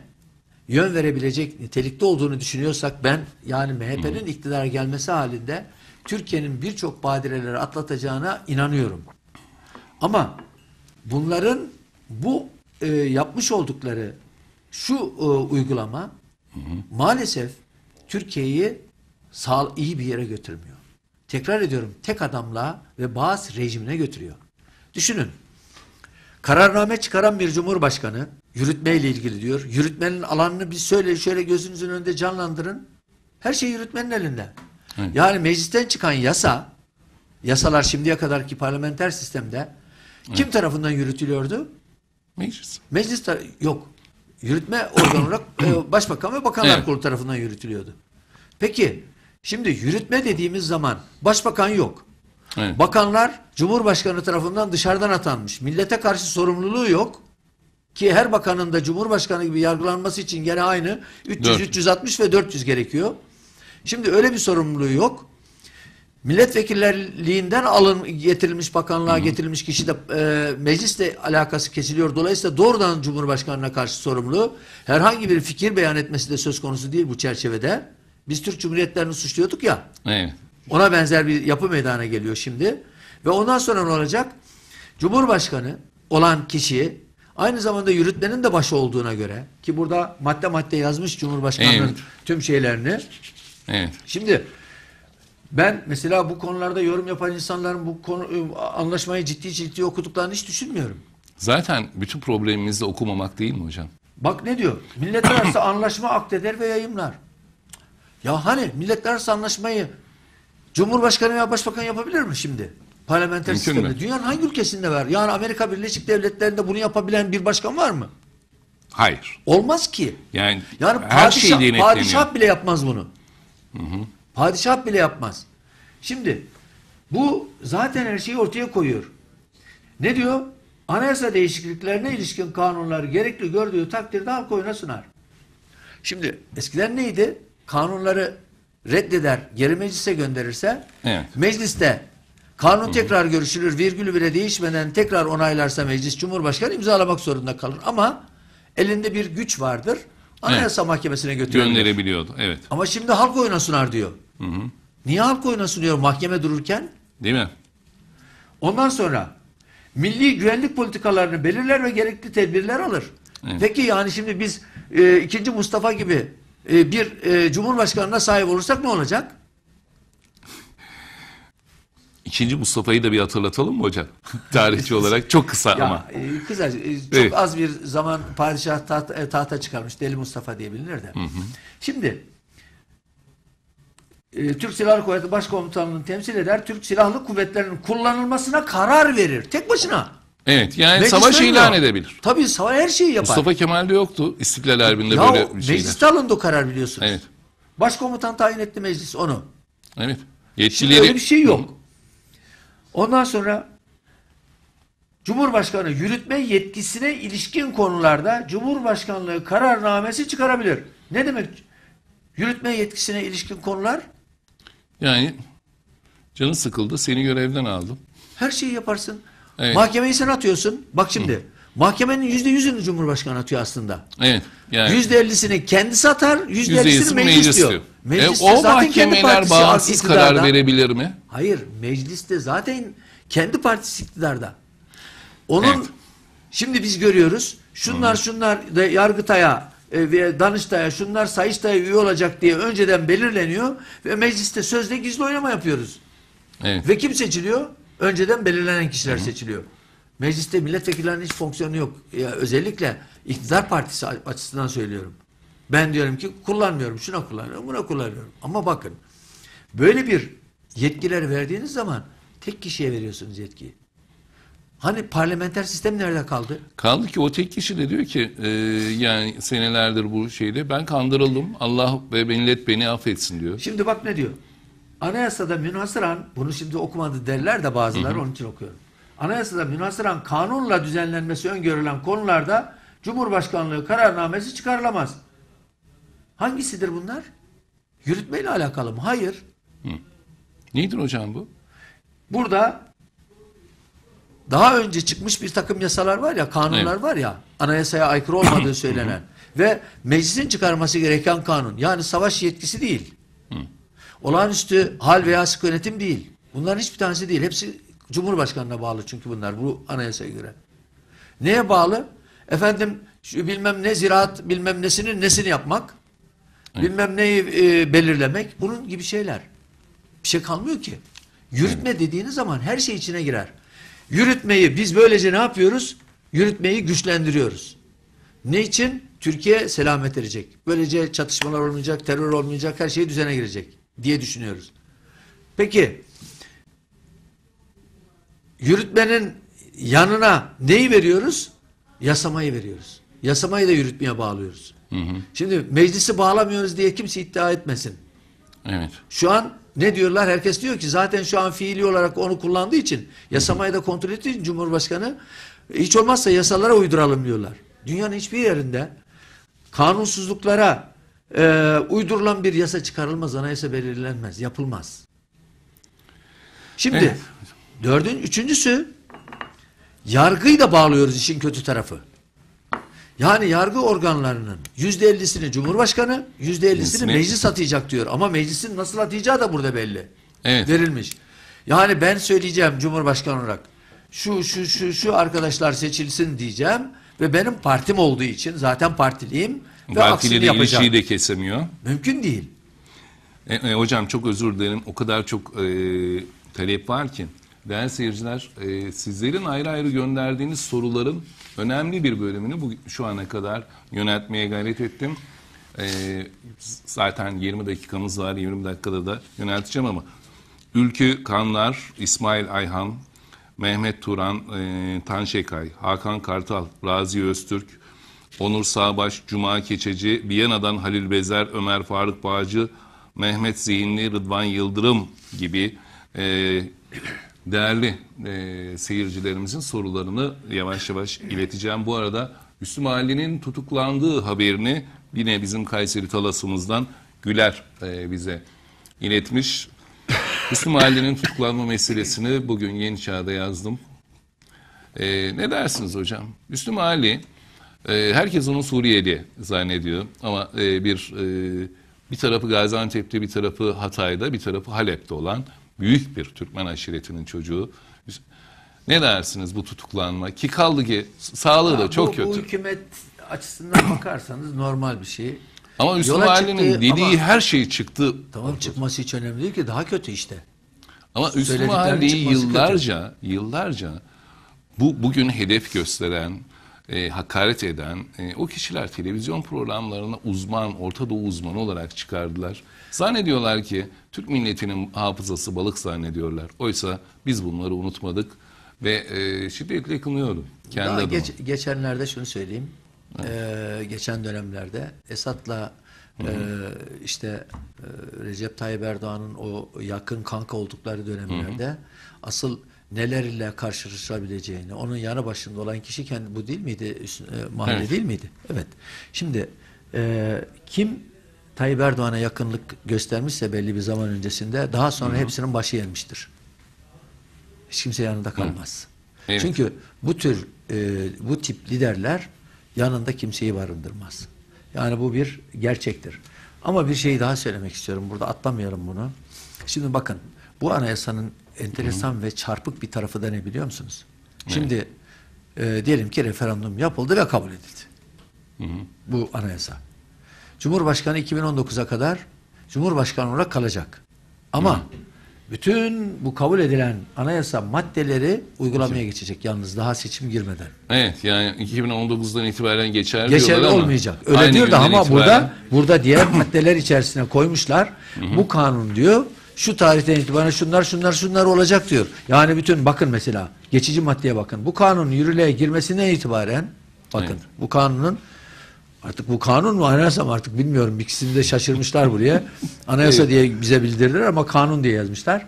yön verebilecek nitelikte olduğunu düşünüyorsak ben yani MHP'nin iktidara gelmesi halinde Türkiye'nin birçok badireleri atlatacağına inanıyorum. Ama bunların bu e, yapmış oldukları şu e, uygulama hı hı. maalesef Türkiye'yi sağ iyi bir yere götürmüyor. Tekrar ediyorum tek adamla ve bazı rejimine götürüyor. Düşünün. Kararname çıkaran bir cumhurbaşkanı yürütmeyle ilgili diyor. Yürütmenin alanını bir söyle şöyle gözünüzün önünde canlandırın. Her şey yürütmenin elinde. Hı. Yani meclisten çıkan yasa yasalar şimdiye kadarki parlamenter sistemde Evet. Kim tarafından yürütülüyordu? Meclis. Meclis tar- yok. Yürütme organı olarak e, Başbakan ve Bakanlar evet. Kurulu tarafından yürütülüyordu. Peki şimdi yürütme dediğimiz zaman Başbakan yok. Evet. Bakanlar Cumhurbaşkanı tarafından dışarıdan atanmış. Millete karşı sorumluluğu yok. Ki her bakanın da Cumhurbaşkanı gibi yargılanması için gene aynı 300, 4. 360 ve 400 gerekiyor. Şimdi öyle bir sorumluluğu yok milletvekillerliğinden alın getirilmiş bakanlığa Hı getirilmiş kişi de e, meclisle alakası kesiliyor. Dolayısıyla doğrudan Cumhurbaşkanına karşı sorumlu. Herhangi bir fikir beyan etmesi de söz konusu değil bu çerçevede. Biz Türk Cumhuriyetlerini suçluyorduk ya. Evet. Ona benzer bir yapı meydana geliyor şimdi. Ve ondan sonra ne olacak? Cumhurbaşkanı olan kişi aynı zamanda yürütmenin de başı olduğuna göre ki burada madde madde yazmış Cumhurbaşkanı'nın evet. tüm şeylerini. Evet. Şimdi ben mesela bu konularda yorum yapan insanların bu konu e, anlaşmayı ciddi ciddi okuduklarını hiç düşünmüyorum. Zaten bütün problemimiz de okumamak değil mi hocam? Bak ne diyor? Milletler arası anlaşma akteder ve yayımlar. Ya hani milletler arası anlaşmayı Cumhurbaşkanı veya Başbakan yapabilir mi şimdi? Parlamenter Mümkün sistemde. Mi? Dünyanın hangi ülkesinde var? Yani Amerika Birleşik Devletleri'nde bunu yapabilen bir başkan var mı? Hayır. Olmaz ki. Yani, yani her şey padişah, şey padişah bile yapmaz bunu. Hı hı. Padişah bile yapmaz. Şimdi bu zaten her şeyi ortaya koyuyor. Ne diyor? Anayasa değişikliklerine ilişkin kanunlar gerekli gördüğü takdirde halk oyuna sunar. Şimdi eskiden neydi? Kanunları reddeder, geri meclise gönderirse evet. mecliste kanun tekrar görüşülür, virgülü bile değişmeden tekrar onaylarsa meclis Cumhurbaşkanı imzalamak zorunda kalır. Ama elinde bir güç vardır. Anayasa evet. Mahkemesi'ne götürebilir. Gönderebiliyordu. Evet. Ama şimdi halk oyuna sunar diyor. Hı hı. Niye halk oyuna sunuyor mahkeme dururken? Değil mi? Ondan sonra milli güvenlik politikalarını belirler ve gerekli tedbirler alır. Evet. Peki yani şimdi biz e, ikinci Mustafa gibi e, bir e, cumhurbaşkanına sahip olursak ne olacak? İkinci Mustafa'yı da bir hatırlatalım mı hocam? Tarihçi olarak çok kısa ya, ama. E, kısa, e, çok evet. az bir zaman padişah taht, e, tahta çıkarmış Deli Mustafa diye bilinir de. Hı hı. Şimdi e, Türk Silahlı Kuvvetleri Başkomutanlığı'nı temsil eder. Türk Silahlı Kuvvetleri'nin kullanılmasına karar verir. Tek başına. Evet yani meclis savaş ilan edebilir. Tabii savaş her şeyi yapar. Mustafa Kemal'de yoktu İstiklal Harbi'nde böyle şeyler. Mecliste alındı o karar biliyorsunuz. Evet. Başkomutan tayin etti meclis onu. Evet. Yetkileri... Şimdi öyle bir şey yok. Ondan sonra Cumhurbaşkanı yürütme yetkisine ilişkin konularda Cumhurbaşkanlığı kararnamesi çıkarabilir. Ne demek yürütme yetkisine ilişkin konular? Yani canı sıkıldı seni görevden aldım. Her şeyi yaparsın. Evet. Mahkemeyi sen atıyorsun. Bak şimdi Hı. mahkemenin yüzde yüzünü Cumhurbaşkanı atıyor aslında. Evet. Yüzde yani. ellisini kendisi atar, yüzde ellisini meclis, meclis diyor. diyor. E, meclis e, o zaten kendi partisi bağımsız karar verebilir mi? Hayır, mecliste zaten kendi partisi iktidarda. Onun evet. şimdi biz görüyoruz. Şunlar Hı. şunlar da Yargıtay'a e, ve Danıştay'a şunlar Sayıştay'a üye olacak diye önceden belirleniyor ve mecliste sözde gizli oylama yapıyoruz. Evet. Ve kim seçiliyor? Önceden belirlenen kişiler Hı. seçiliyor. Mecliste milletvekillerinin hiç fonksiyonu yok. Ya özellikle iktidar partisi açısından söylüyorum. Ben diyorum ki kullanmıyorum, şuna kullanıyorum, buna kullanıyorum. Ama bakın böyle bir yetkiler verdiğiniz zaman tek kişiye veriyorsunuz yetkiyi. Hani parlamenter sistem nerede kaldı? Kaldı ki o tek kişi de diyor ki e, yani senelerdir bu şeyde ben kandırıldım. Allah ve millet beni affetsin diyor. Şimdi bak ne diyor. Anayasada münhasıran bunu şimdi okumadı derler de bazıları hı hı. onun için okuyorum. Anayasada münhasıran kanunla düzenlenmesi öngörülen konularda Cumhurbaşkanlığı kararnamesi çıkarılamaz. Hangisidir bunlar? Yürütmeyle alakalı mı? Hayır. Hı. Nedir hocam bu? Burada daha önce çıkmış bir takım yasalar var ya, kanunlar evet. var ya, anayasaya aykırı olmadığı söylenen ve meclisin çıkarması gereken kanun. Yani savaş yetkisi değil. Olağanüstü hal veya sık yönetim değil. Bunların hiçbir tanesi değil. Hepsi Cumhurbaşkanı'na bağlı çünkü bunlar bu anayasaya göre. Neye bağlı? Efendim şu bilmem ne ziraat bilmem nesinin nesini yapmak, evet. bilmem neyi e, belirlemek bunun gibi şeyler. Bir şey kalmıyor ki. Yürütme evet. dediğiniz zaman her şey içine girer. Yürütmeyi biz böylece ne yapıyoruz? Yürütmeyi güçlendiriyoruz. Ne için? Türkiye selamet erecek. Böylece çatışmalar olmayacak, terör olmayacak, her şey düzene girecek diye düşünüyoruz. Peki yürütmenin yanına neyi veriyoruz? Yasamayı veriyoruz. Yasamayı da yürütmeye bağlıyoruz. Hı hı. Şimdi meclisi bağlamıyoruz diye kimse iddia etmesin. Evet. Şu an ne diyorlar? Herkes diyor ki zaten şu an fiili olarak onu kullandığı için yasamayı da kontrol ettiği için Cumhurbaşkanı hiç olmazsa yasalara uyduralım diyorlar. Dünyanın hiçbir yerinde kanunsuzluklara e, uydurulan bir yasa çıkarılmaz, anayasa belirlenmez, yapılmaz. Şimdi evet. dördün, üçüncüsü yargıyı da bağlıyoruz işin kötü tarafı. Yani yargı organlarının yüzde ellisini Cumhurbaşkanı, yüzde ellisini meclis atayacak diyor. Ama meclisin nasıl atayacağı da burada belli. Evet. Verilmiş. Yani ben söyleyeceğim Cumhurbaşkanı olarak şu şu şu şu arkadaşlar seçilsin diyeceğim ve benim partim olduğu için zaten partiliyim ve Partiyle aksini yapacağım. ilişkiyi de kesemiyor. Mümkün değil. E, e, hocam çok özür dilerim. O kadar çok e, talep var ki. Değerli seyirciler, e, sizlerin ayrı ayrı gönderdiğiniz soruların önemli bir bölümünü bu, şu ana kadar yönetmeye gayret ettim. E, zaten 20 dakikamız var. 20 dakikada da yönelteceğim ama Ülkü Kanlar, İsmail Ayhan, Mehmet Turan, e, Tanşekay, Hakan Kartal, Razi Öztürk, Onur Sağbaş, Cuma Keçeci, Viyana'dan Halil Bezer, Ömer Faruk Bağcı, Mehmet Zihinli, Rıdvan Yıldırım gibi e, değerli e, seyircilerimizin sorularını yavaş yavaş ileteceğim. Bu arada Müslüm Ali'nin tutuklandığı haberini yine bizim Kayseri talasımızdan Güler e, bize iletmiş. Müslüm Ali'nin tutuklanma meselesini bugün Yeni Çağ'da yazdım. E, ne dersiniz hocam? Müslüm Ali, e, herkes onu Suriyeli zannediyor ama e, bir... E, bir tarafı Gaziantep'te, bir tarafı Hatay'da, bir tarafı Halep'te olan büyük bir Türkmen aşiretinin çocuğu. Ne dersiniz bu tutuklanma? Ki kaldı ki sağlığı ya da çok bu, kötü. Bu hükümet açısından bakarsanız normal bir şey. Ama Hüsnü Ali'nin dediği ama, her şey çıktı. Tamam çıkması hiç önemli değil ki daha kötü işte. Ama Hüsnü Ali'yi yıllarca, kötü. yıllarca bu bugün hedef gösteren, e, hakaret eden e, o kişiler televizyon programlarına uzman, Orta Doğu uzmanı olarak çıkardılar. Zannediyorlar ki Türk milletinin hafızası balık zannediyorlar. Oysa biz bunları unutmadık ve e, şiddetle kınıyorum kendi Daha Geç, geçenlerde şunu söyleyeyim. Ee, geçen dönemlerde Esat'la e, işte e, Recep Tayyip Erdoğan'ın o yakın kanka oldukları dönemlerde hı hı. asıl nelerle karşılaşabileceğini, onun yanı başında olan kişi kendi bu değil miydi? e, mahalle evet. değil miydi? Evet. Şimdi e, kim Tayyip Erdoğan'a yakınlık göstermişse belli bir zaman öncesinde daha sonra Hı -hı. hepsinin başı yenmiştir. Hiç kimse yanında kalmaz. Hı. Evet. Çünkü bu tür e, bu tip liderler yanında kimseyi barındırmaz. Yani bu bir gerçektir. Ama bir şeyi daha söylemek istiyorum. Burada atlamayalım bunu. Şimdi bakın bu anayasanın enteresan Hı. ve çarpık bir tarafı da ne biliyor musunuz? Evet. Şimdi e, diyelim ki referandum yapıldı ve kabul edildi. Hı. Bu anayasa. Cumhurbaşkanı 2019'a kadar Cumhurbaşkanı olarak kalacak. Ama bütün bu kabul edilen anayasa maddeleri uygulamaya geçecek yalnız daha seçim girmeden. Evet yani 2019'dan itibaren geçerli Geçerli ama olmayacak. Öyle diyor da ama itibaren... burada burada diğer maddeler içerisine koymuşlar. bu kanun diyor şu tarihten itibaren şunlar şunlar şunlar olacak diyor. Yani bütün bakın mesela geçici maddeye bakın. Bu kanun yürürlüğe girmesinden itibaren bakın evet. bu kanunun Artık bu kanun mu anayasa mı artık bilmiyorum. İkisini de şaşırmışlar buraya. Anayasa diye bize bildirdiler ama kanun diye yazmışlar.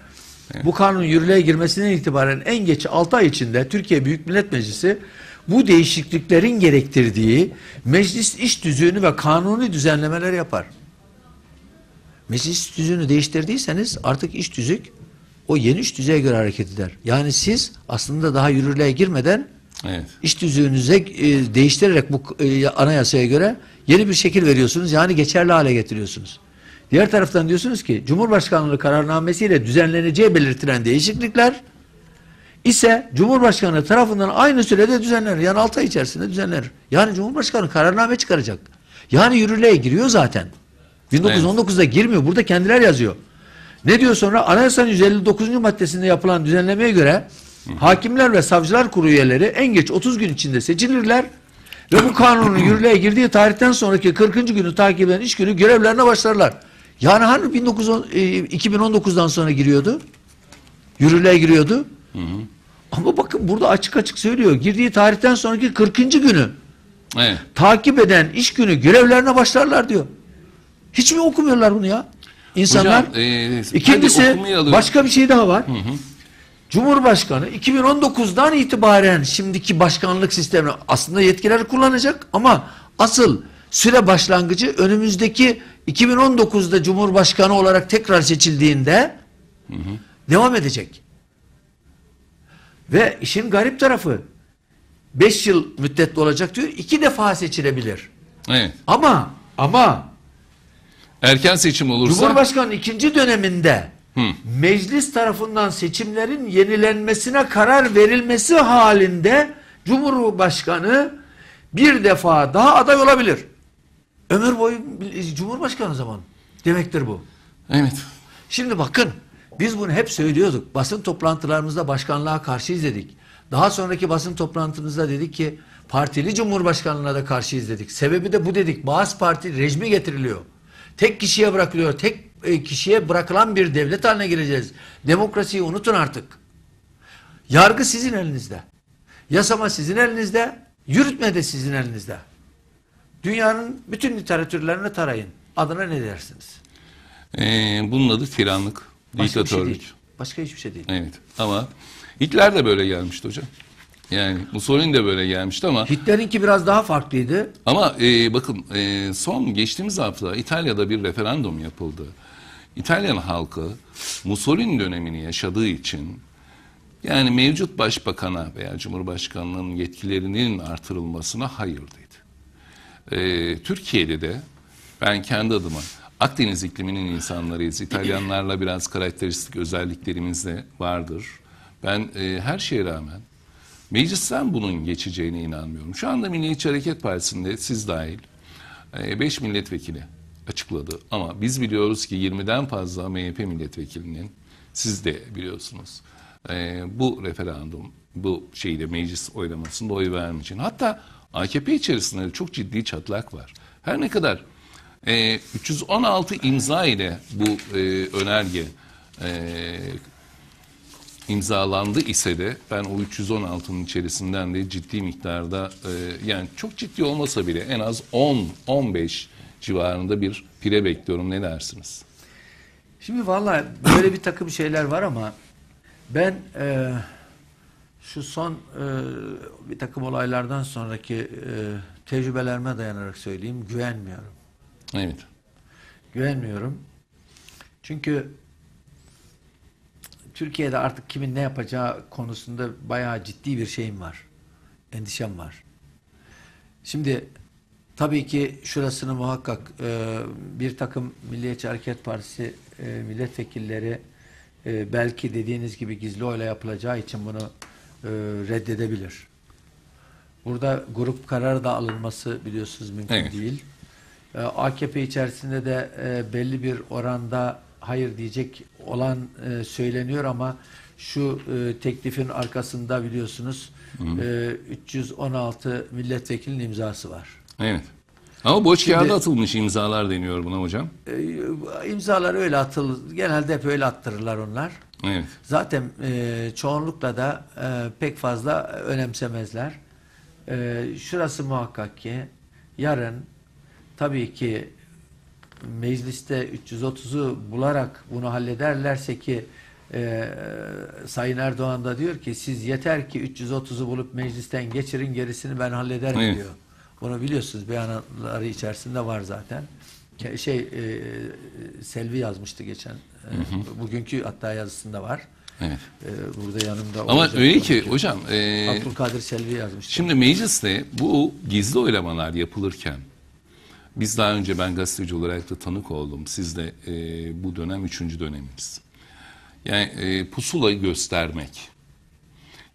Bu kanun yürürlüğe girmesinden itibaren en geç 6 ay içinde Türkiye Büyük Millet Meclisi bu değişikliklerin gerektirdiği meclis iş düzüğünü ve kanuni düzenlemeler yapar. Meclis düzüğünü değiştirdiyseniz artık iş düzük o yeni iş düzeye göre hareket eder. Yani siz aslında daha yürürlüğe girmeden Evet. İş düzüğünüze e, değiştirerek bu e, anayasaya göre yeni bir şekil veriyorsunuz. Yani geçerli hale getiriyorsunuz. Diğer taraftan diyorsunuz ki Cumhurbaşkanlığı kararnamesiyle düzenleneceği belirtilen değişiklikler ise Cumhurbaşkanı tarafından aynı sürede düzenlenir. Yani 6 ay içerisinde düzenlenir. Yani Cumhurbaşkanı kararname çıkaracak. Yani yürürlüğe giriyor zaten. 1919'da evet. girmiyor. Burada kendiler yazıyor. Ne diyor sonra? Anayasanın 159. maddesinde yapılan düzenlemeye göre Hakimler ve savcılar kurulu üyeleri en geç 30 gün içinde seçilirler ve bu kanunun yürürlüğe girdiği tarihten sonraki 40. günü takip eden iş günü görevlerine başlarlar. Yani hani 1910, 2019'dan e, sonra giriyordu? Yürürlüğe giriyordu. Hı hı. Ama bakın burada açık açık söylüyor. Girdiği tarihten sonraki 40. günü evet. takip eden iş günü görevlerine başlarlar diyor. Hiç mi okumuyorlar bunu ya? İnsanlar. Hocam, e, İkincisi başka bir şey daha var. Hı hı. Cumhurbaşkanı 2019'dan itibaren şimdiki başkanlık sistemine aslında yetkileri kullanacak ama asıl süre başlangıcı önümüzdeki 2019'da Cumhurbaşkanı olarak tekrar seçildiğinde hı hı. devam edecek. Ve işin garip tarafı 5 yıl müddetli olacak diyor. iki defa seçilebilir. Evet. Ama ama erken seçim olursa Cumhurbaşkanı ikinci döneminde meclis tarafından seçimlerin yenilenmesine karar verilmesi halinde Cumhurbaşkanı bir defa daha aday olabilir. Ömür boyu Cumhurbaşkanı zaman demektir bu. Evet. Şimdi bakın biz bunu hep söylüyorduk. Basın toplantılarımızda başkanlığa karşı izledik. Daha sonraki basın toplantımızda dedik ki partili cumhurbaşkanlığına da karşı izledik. Sebebi de bu dedik. Bazı parti rejimi getiriliyor. Tek kişiye bırakılıyor. Tek e, kişiye bırakılan bir devlet haline geleceğiz. Demokrasiyi unutun artık. Yargı sizin elinizde. Yasama sizin elinizde. Yürütme de sizin elinizde. Dünyanın bütün literatürlerini tarayın. Adına ne dersiniz? Ee, bunun adı tiranlık. Başka bir şey değil. Başka hiçbir şey değil. Evet ama Hitler de böyle gelmişti hocam. Yani Mussolini de böyle gelmişti ama... Hitler'inki biraz daha farklıydı. Ama e, bakın e, son geçtiğimiz hafta İtalya'da bir referandum yapıldı. İtalyan halkı Mussolini dönemini yaşadığı için yani mevcut başbakana veya cumhurbaşkanlığının yetkilerinin artırılmasına hayır dedi. Ee, Türkiye'de de ben kendi adıma Akdeniz ikliminin insanlarıyız. İtalyanlarla biraz karakteristik özelliklerimiz de vardır. Ben e, her şeye rağmen meclisten bunun geçeceğine inanmıyorum. Şu anda Milliyetçi Hareket Partisi'nde siz dahil 5 e, milletvekili açıkladı. Ama biz biliyoruz ki 20'den fazla MHP milletvekilinin siz de biliyorsunuz e, bu referandum bu şeyde meclis oylamasında oy vermeyeceğini. Hatta AKP içerisinde çok ciddi çatlak var. Her ne kadar e, 316 imza ile bu e, önerge e, imzalandı ise de ben o 316'nın içerisinden de ciddi miktarda e, yani çok ciddi olmasa bile en az 10-15 civarında bir pire bekliyorum. Ne dersiniz? Şimdi valla böyle bir takım şeyler var ama ben e, şu son e, bir takım olaylardan sonraki e, tecrübelerime dayanarak söyleyeyim güvenmiyorum. Evet. Güvenmiyorum. Çünkü Türkiye'de artık kimin ne yapacağı konusunda bayağı ciddi bir şeyim var. Endişem var. Şimdi Tabii ki şurasını muhakkak e, bir takım Milliyetçi Hareket Partisi e, milletvekilleri e, belki dediğiniz gibi gizli oyla yapılacağı için bunu e, reddedebilir. Burada grup kararı da alınması biliyorsunuz mümkün evet. değil. E, AKP içerisinde de e, belli bir oranda hayır diyecek olan e, söyleniyor ama şu e, teklifin arkasında biliyorsunuz e, 316 milletvekilinin imzası var. Evet. Ama boş Şimdi, kağıda atılmış imzalar deniyor buna hocam. E, imzalar öyle atıl, genelde hep öyle attırırlar onlar. Evet. Zaten e, çoğunlukla da e, pek fazla önemsemezler. E, şurası muhakkak ki yarın tabii ki mecliste 330'u bularak bunu hallederlerse ki e, Sayın Erdoğan da diyor ki siz yeter ki 330'u bulup meclisten geçirin gerisini ben hallederim evet. diyor. Bunu biliyorsunuz beyanatları içerisinde var zaten. Şey e, Selvi yazmıştı geçen. E, hı hı. Bugünkü hatta yazısında var. Evet. Ee, burada yanımda Ama öyle ki olacak. hocam e, Abdülkadir Selvi yazmıştı. Şimdi mecliste bu gizli oylamalar yapılırken biz daha önce ben gazeteci olarak da tanık oldum. Siz de e, bu dönem üçüncü dönemimiz. Yani e, pusula göstermek.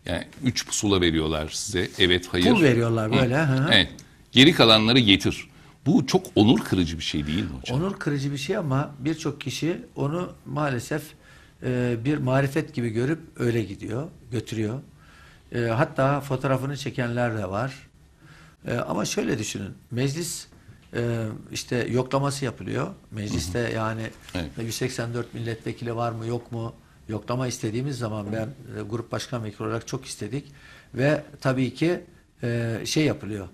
Yani üç pusula veriyorlar size. Evet, hayır. Pul veriyorlar böyle. Hı. Hı. Evet. Geri kalanları getir. Bu çok onur kırıcı bir şey değil mi hocam? Onur kırıcı bir şey ama birçok kişi onu maalesef e, bir marifet gibi görüp öyle gidiyor, götürüyor. E, hatta fotoğrafını çekenler de var. E, ama şöyle düşünün, meclis e, işte yoklaması yapılıyor. Mecliste hı hı. yani evet. 184 milletvekili var mı yok mu yoklama istediğimiz zaman ben e, grup başkan vekili olarak çok istedik. Ve tabii ki e, şey yapılıyor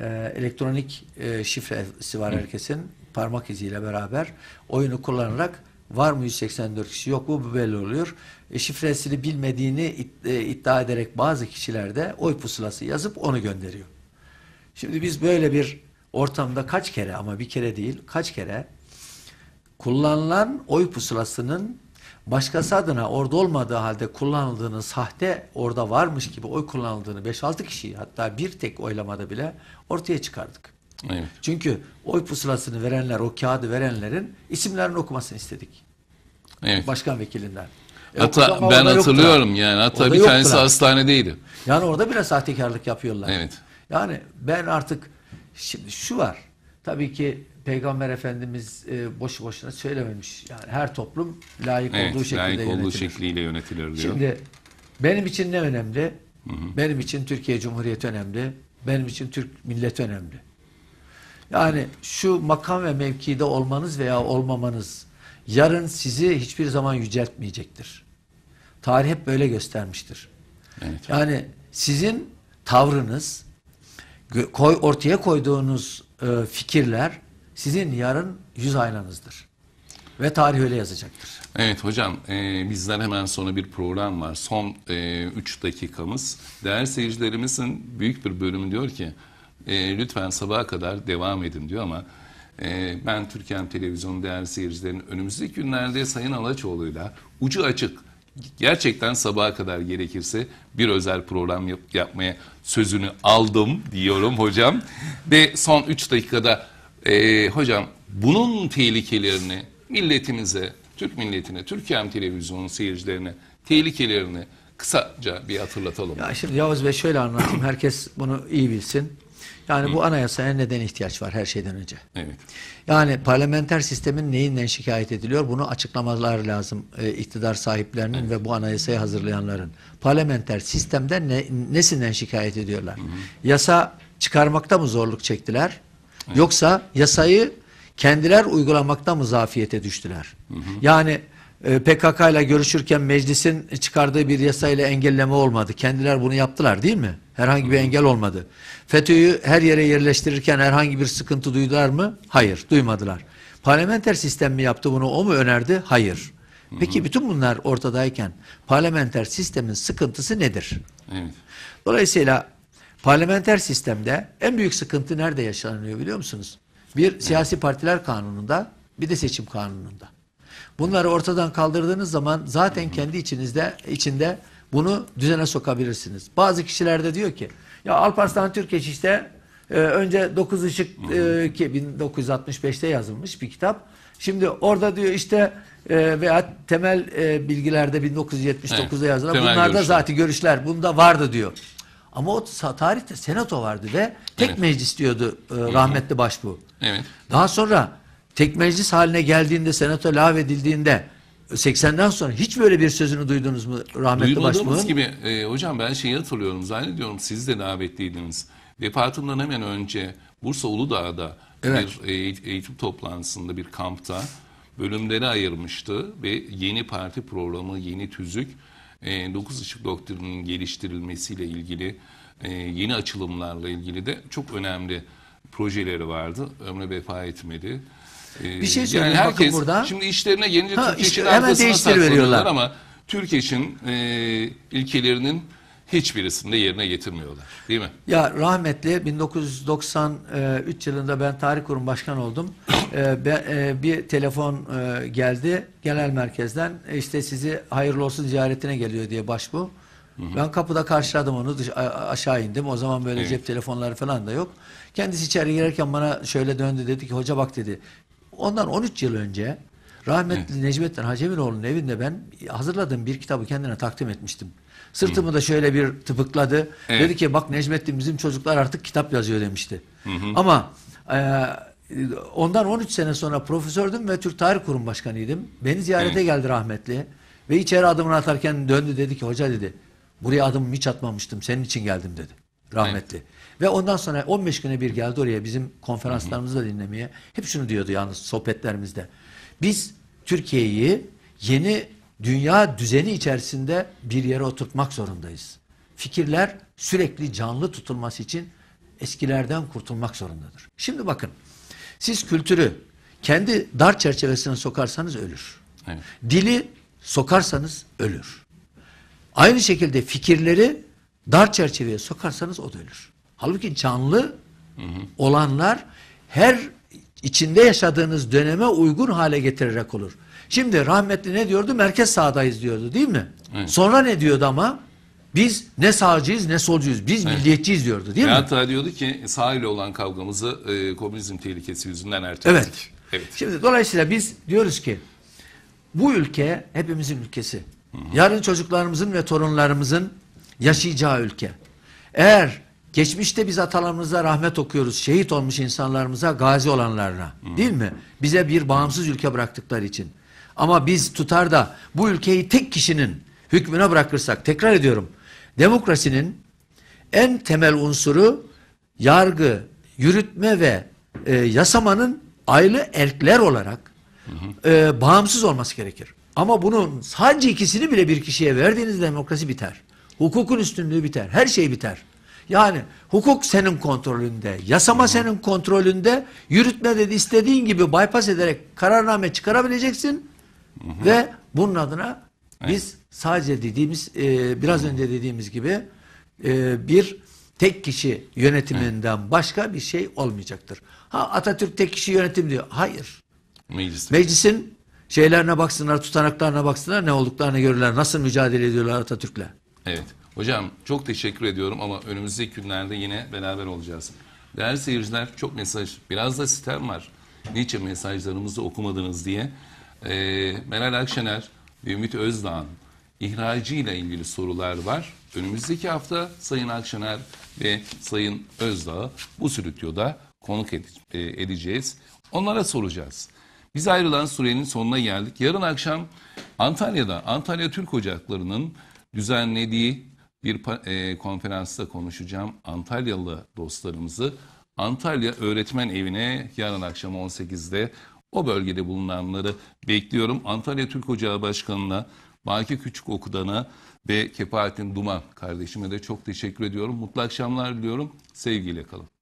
e, elektronik e, şifresi var herkesin. Parmak iziyle beraber oyunu kullanarak var mı 184 kişi yok mu bu belli oluyor. E, şifresini bilmediğini it, e, iddia ederek bazı kişiler de oy pusulası yazıp onu gönderiyor. Şimdi biz böyle bir ortamda kaç kere ama bir kere değil kaç kere kullanılan oy pusulasının başkası adına orada olmadığı halde kullanıldığını sahte orada varmış gibi oy kullanıldığını 5-6 kişiyi hatta bir tek oylamada bile ortaya çıkardık. Evet. Çünkü oy pusulasını verenler, o kağıdı verenlerin isimlerini okumasını istedik. Evet. Başkan vekilinden. E, ben hatırlıyorum yoktular. yani hatta orada bir yoktular. tanesi hastanedeydi. Yani orada bile sahtekarlık yapıyorlar. Evet. Yani ben artık şimdi şu var. Tabii ki Peygamber Efendimiz e, boşu boşuna söylememiş. Yani her toplum layık evet, olduğu şekilde layık yönetilir. olduğu şekliyle yönetilir diyor. Şimdi benim için ne önemli? Hı hı. Benim için Türkiye Cumhuriyeti önemli. Benim için Türk milleti önemli. Yani şu makam ve mevkide olmanız veya olmamanız yarın sizi hiçbir zaman yüceltmeyecektir. Tarih hep böyle göstermiştir. Evet. Yani sizin tavrınız, koy, ortaya koyduğunuz e, fikirler sizin yarın yüz aynanızdır. Ve tarih öyle yazacaktır. Evet hocam e, bizden hemen sonra bir program var. Son 3 e, üç dakikamız. Değerli seyircilerimizin büyük bir bölümü diyor ki e, lütfen sabaha kadar devam edin diyor ama e, ben Türkiye'nin televizyonu değerli seyircilerin önümüzdeki günlerde Sayın Alaçoğlu'yla ucu açık gerçekten sabaha kadar gerekirse bir özel program yap, yapmaya sözünü aldım diyorum hocam. Ve son 3 dakikada ee, hocam bunun tehlikelerini milletimize, Türk milletine, Türkiye Televizyonu seyircilerine tehlikelerini kısaca bir hatırlatalım. Ya şimdi Yavuz Bey şöyle anlatayım. Herkes bunu iyi bilsin. Yani Hı. bu anayasaya neden ihtiyaç var her şeyden önce? Evet. Yani parlamenter sistemin neyinden şikayet ediliyor? Bunu açıklamalar lazım e, iktidar sahiplerinin evet. ve bu anayasayı hazırlayanların. Parlamenter sistemden ne, nesinden şikayet ediyorlar? Hı. Yasa çıkarmakta mı zorluk çektiler? Yoksa yasayı kendiler uygulamakta mı zafiyete düştüler? Hı hı. Yani e, PKK ile görüşürken meclisin çıkardığı bir yasayla engelleme olmadı. Kendiler bunu yaptılar değil mi? Herhangi bir engel olmadı. FETÖ'yü her yere yerleştirirken herhangi bir sıkıntı duydular mı? Hayır, duymadılar. Parlamenter sistem mi yaptı bunu? O mu önerdi? Hayır. Peki bütün bunlar ortadayken parlamenter sistemin sıkıntısı nedir? Evet. Dolayısıyla Parlamenter sistemde en büyük sıkıntı nerede yaşanıyor biliyor musunuz? Bir siyasi partiler kanununda bir de seçim kanununda. Bunları ortadan kaldırdığınız zaman zaten kendi içinizde içinde bunu düzene sokabilirsiniz. Bazı kişiler de diyor ki ya Alparslan Türkeş işte e, önce 9 Işık e, ki 1965'te yazılmış bir kitap. Şimdi orada diyor işte e, veya temel e, bilgilerde 1979'da yazılan bunlarda görüşler. zaten görüşler bunda vardı diyor. Ama o tarihte senato vardı ve tek evet. meclis diyordu e, rahmetli Başbuğ. Evet. Daha sonra tek meclis haline geldiğinde senato lağvedildiğinde 80'den sonra hiç böyle bir sözünü duydunuz mu rahmetli Duymadığımız Başbuğ'un? gibi e, hocam ben şeyi hatırlıyorum zannediyorum siz de davetliydiniz. Vefatından hemen önce Bursa Uludağ'da evet. bir eğitim toplantısında bir kampta bölümleri ayırmıştı ve yeni parti programı, yeni tüzük 9 ışık doktrininin geliştirilmesiyle ilgili yeni açılımlarla ilgili de çok önemli projeleri vardı. Ömre vefa etmedi. bir şey söyleyeyim yani herkes, bakın burada. Şimdi işlerine gelince ha, Türkiye işte, hemen değiştiriveriyorlar. Ama Türkiye'nin e, ilkelerinin Hiçbirisinde yerine getirmiyorlar. Değil mi? Ya rahmetli 1993 yılında ben tarih kurum başkan oldum. Ee, e, bir telefon e, geldi genel merkezden. E, işte sizi hayırlı olsun ziyaretine geliyor diye başbu. Hı Ben kapıda karşıladım onu dış, aşağı indim. O zaman böyle evet. cep telefonları falan da yok. Kendisi içeri girerken bana şöyle döndü dedi ki hoca bak dedi. Ondan 13 yıl önce rahmetli evet. Necmettin Hacemiroğlu'nun evinde ben hazırladığım bir kitabı kendine takdim etmiştim. Sırtımı da şöyle bir tıpıkladı. Evet. Dedi ki bak Necmettin bizim çocuklar artık kitap yazıyor demişti. Hı hı. Ama e, ondan 13 sene sonra profesördüm ve Türk Tarih Kurum Başkanıydım. Beni ziyarete evet. geldi rahmetli. Ve içeri adımını atarken döndü dedi ki hoca dedi buraya adımımı hiç atmamıştım senin için geldim dedi rahmetli. Evet. Ve ondan sonra 15 güne bir geldi oraya bizim konferanslarımızı da dinlemeye. Hep şunu diyordu yalnız sohbetlerimizde. Biz Türkiye'yi yeni dünya düzeni içerisinde bir yere oturtmak zorundayız. Fikirler sürekli canlı tutulması için eskilerden kurtulmak zorundadır. Şimdi bakın siz kültürü kendi dar çerçevesine sokarsanız ölür. Evet. Dili sokarsanız ölür. Aynı şekilde fikirleri dar çerçeveye sokarsanız o da ölür. Halbuki canlı hı hı. olanlar her içinde yaşadığınız döneme uygun hale getirerek olur. Şimdi rahmetli ne diyordu? Merkez sağdayız diyordu değil mi? Evet. Sonra ne diyordu ama? Biz ne sağcıyız ne solcuyuz. Biz evet. milliyetçiyiz diyordu değil Ve mi? Hatta diyordu ki sağ ile olan kavgamızı e, komünizm tehlikesi yüzünden erteledik. Evet. evet. Şimdi dolayısıyla biz diyoruz ki bu ülke hepimizin ülkesi. Yarın çocuklarımızın ve torunlarımızın yaşayacağı ülke. Eğer geçmişte biz atalarımıza rahmet okuyoruz, şehit olmuş insanlarımıza, gazi olanlarına değil mi? Bize bir bağımsız ülke bıraktıkları için. Ama biz tutar da bu ülkeyi tek kişinin hükmüne bırakırsak, tekrar ediyorum, demokrasinin en temel unsuru yargı, yürütme ve e, yasamanın ayrı erkler olarak E, bağımsız olması gerekir. Ama bunun sadece ikisini bile bir kişiye verdiğiniz demokrasi biter. Hukukun üstünlüğü biter. Her şey biter. Yani hukuk senin kontrolünde, yasama senin kontrolünde, yürütme de istediğin gibi bypass ederek kararname çıkarabileceksin. Hı hı. Ve bunun adına evet. biz sadece dediğimiz e, biraz hı. önce dediğimiz gibi e, bir tek kişi yönetiminden hı. başka bir şey olmayacaktır. Ha Atatürk tek kişi yönetim diyor. Hayır. Meclis. Meclisin şeylerine baksınlar, tutanaklarına baksınlar, ne olduklarını görürler, nasıl mücadele ediyorlar Atatürk'le. Evet. Hocam çok teşekkür ediyorum ama önümüzdeki günlerde yine beraber olacağız. Değerli seyirciler çok mesaj, biraz da sistem var. Niçin mesajlarımızı okumadınız diye e, Meral Akşener ve Ümit Özdağ'ın ile ilgili sorular var. Önümüzdeki hafta Sayın Akşener ve Sayın Özdağ'ı bu stüdyoda konuk e, edeceğiz. Onlara soracağız. Biz ayrılan sürenin sonuna geldik. Yarın akşam Antalya'da Antalya Türk Ocakları'nın düzenlediği bir e, konferansta konuşacağım. Antalyalı dostlarımızı Antalya Öğretmen Evi'ne yarın akşam 18'de o bölgede bulunanları bekliyorum. Antalya Türk Ocağı Başkanı'na, Baki Küçük Okudan'a ve Kefalettin Duman kardeşime de çok teşekkür ediyorum. Mutlu akşamlar diliyorum. Sevgiyle kalın.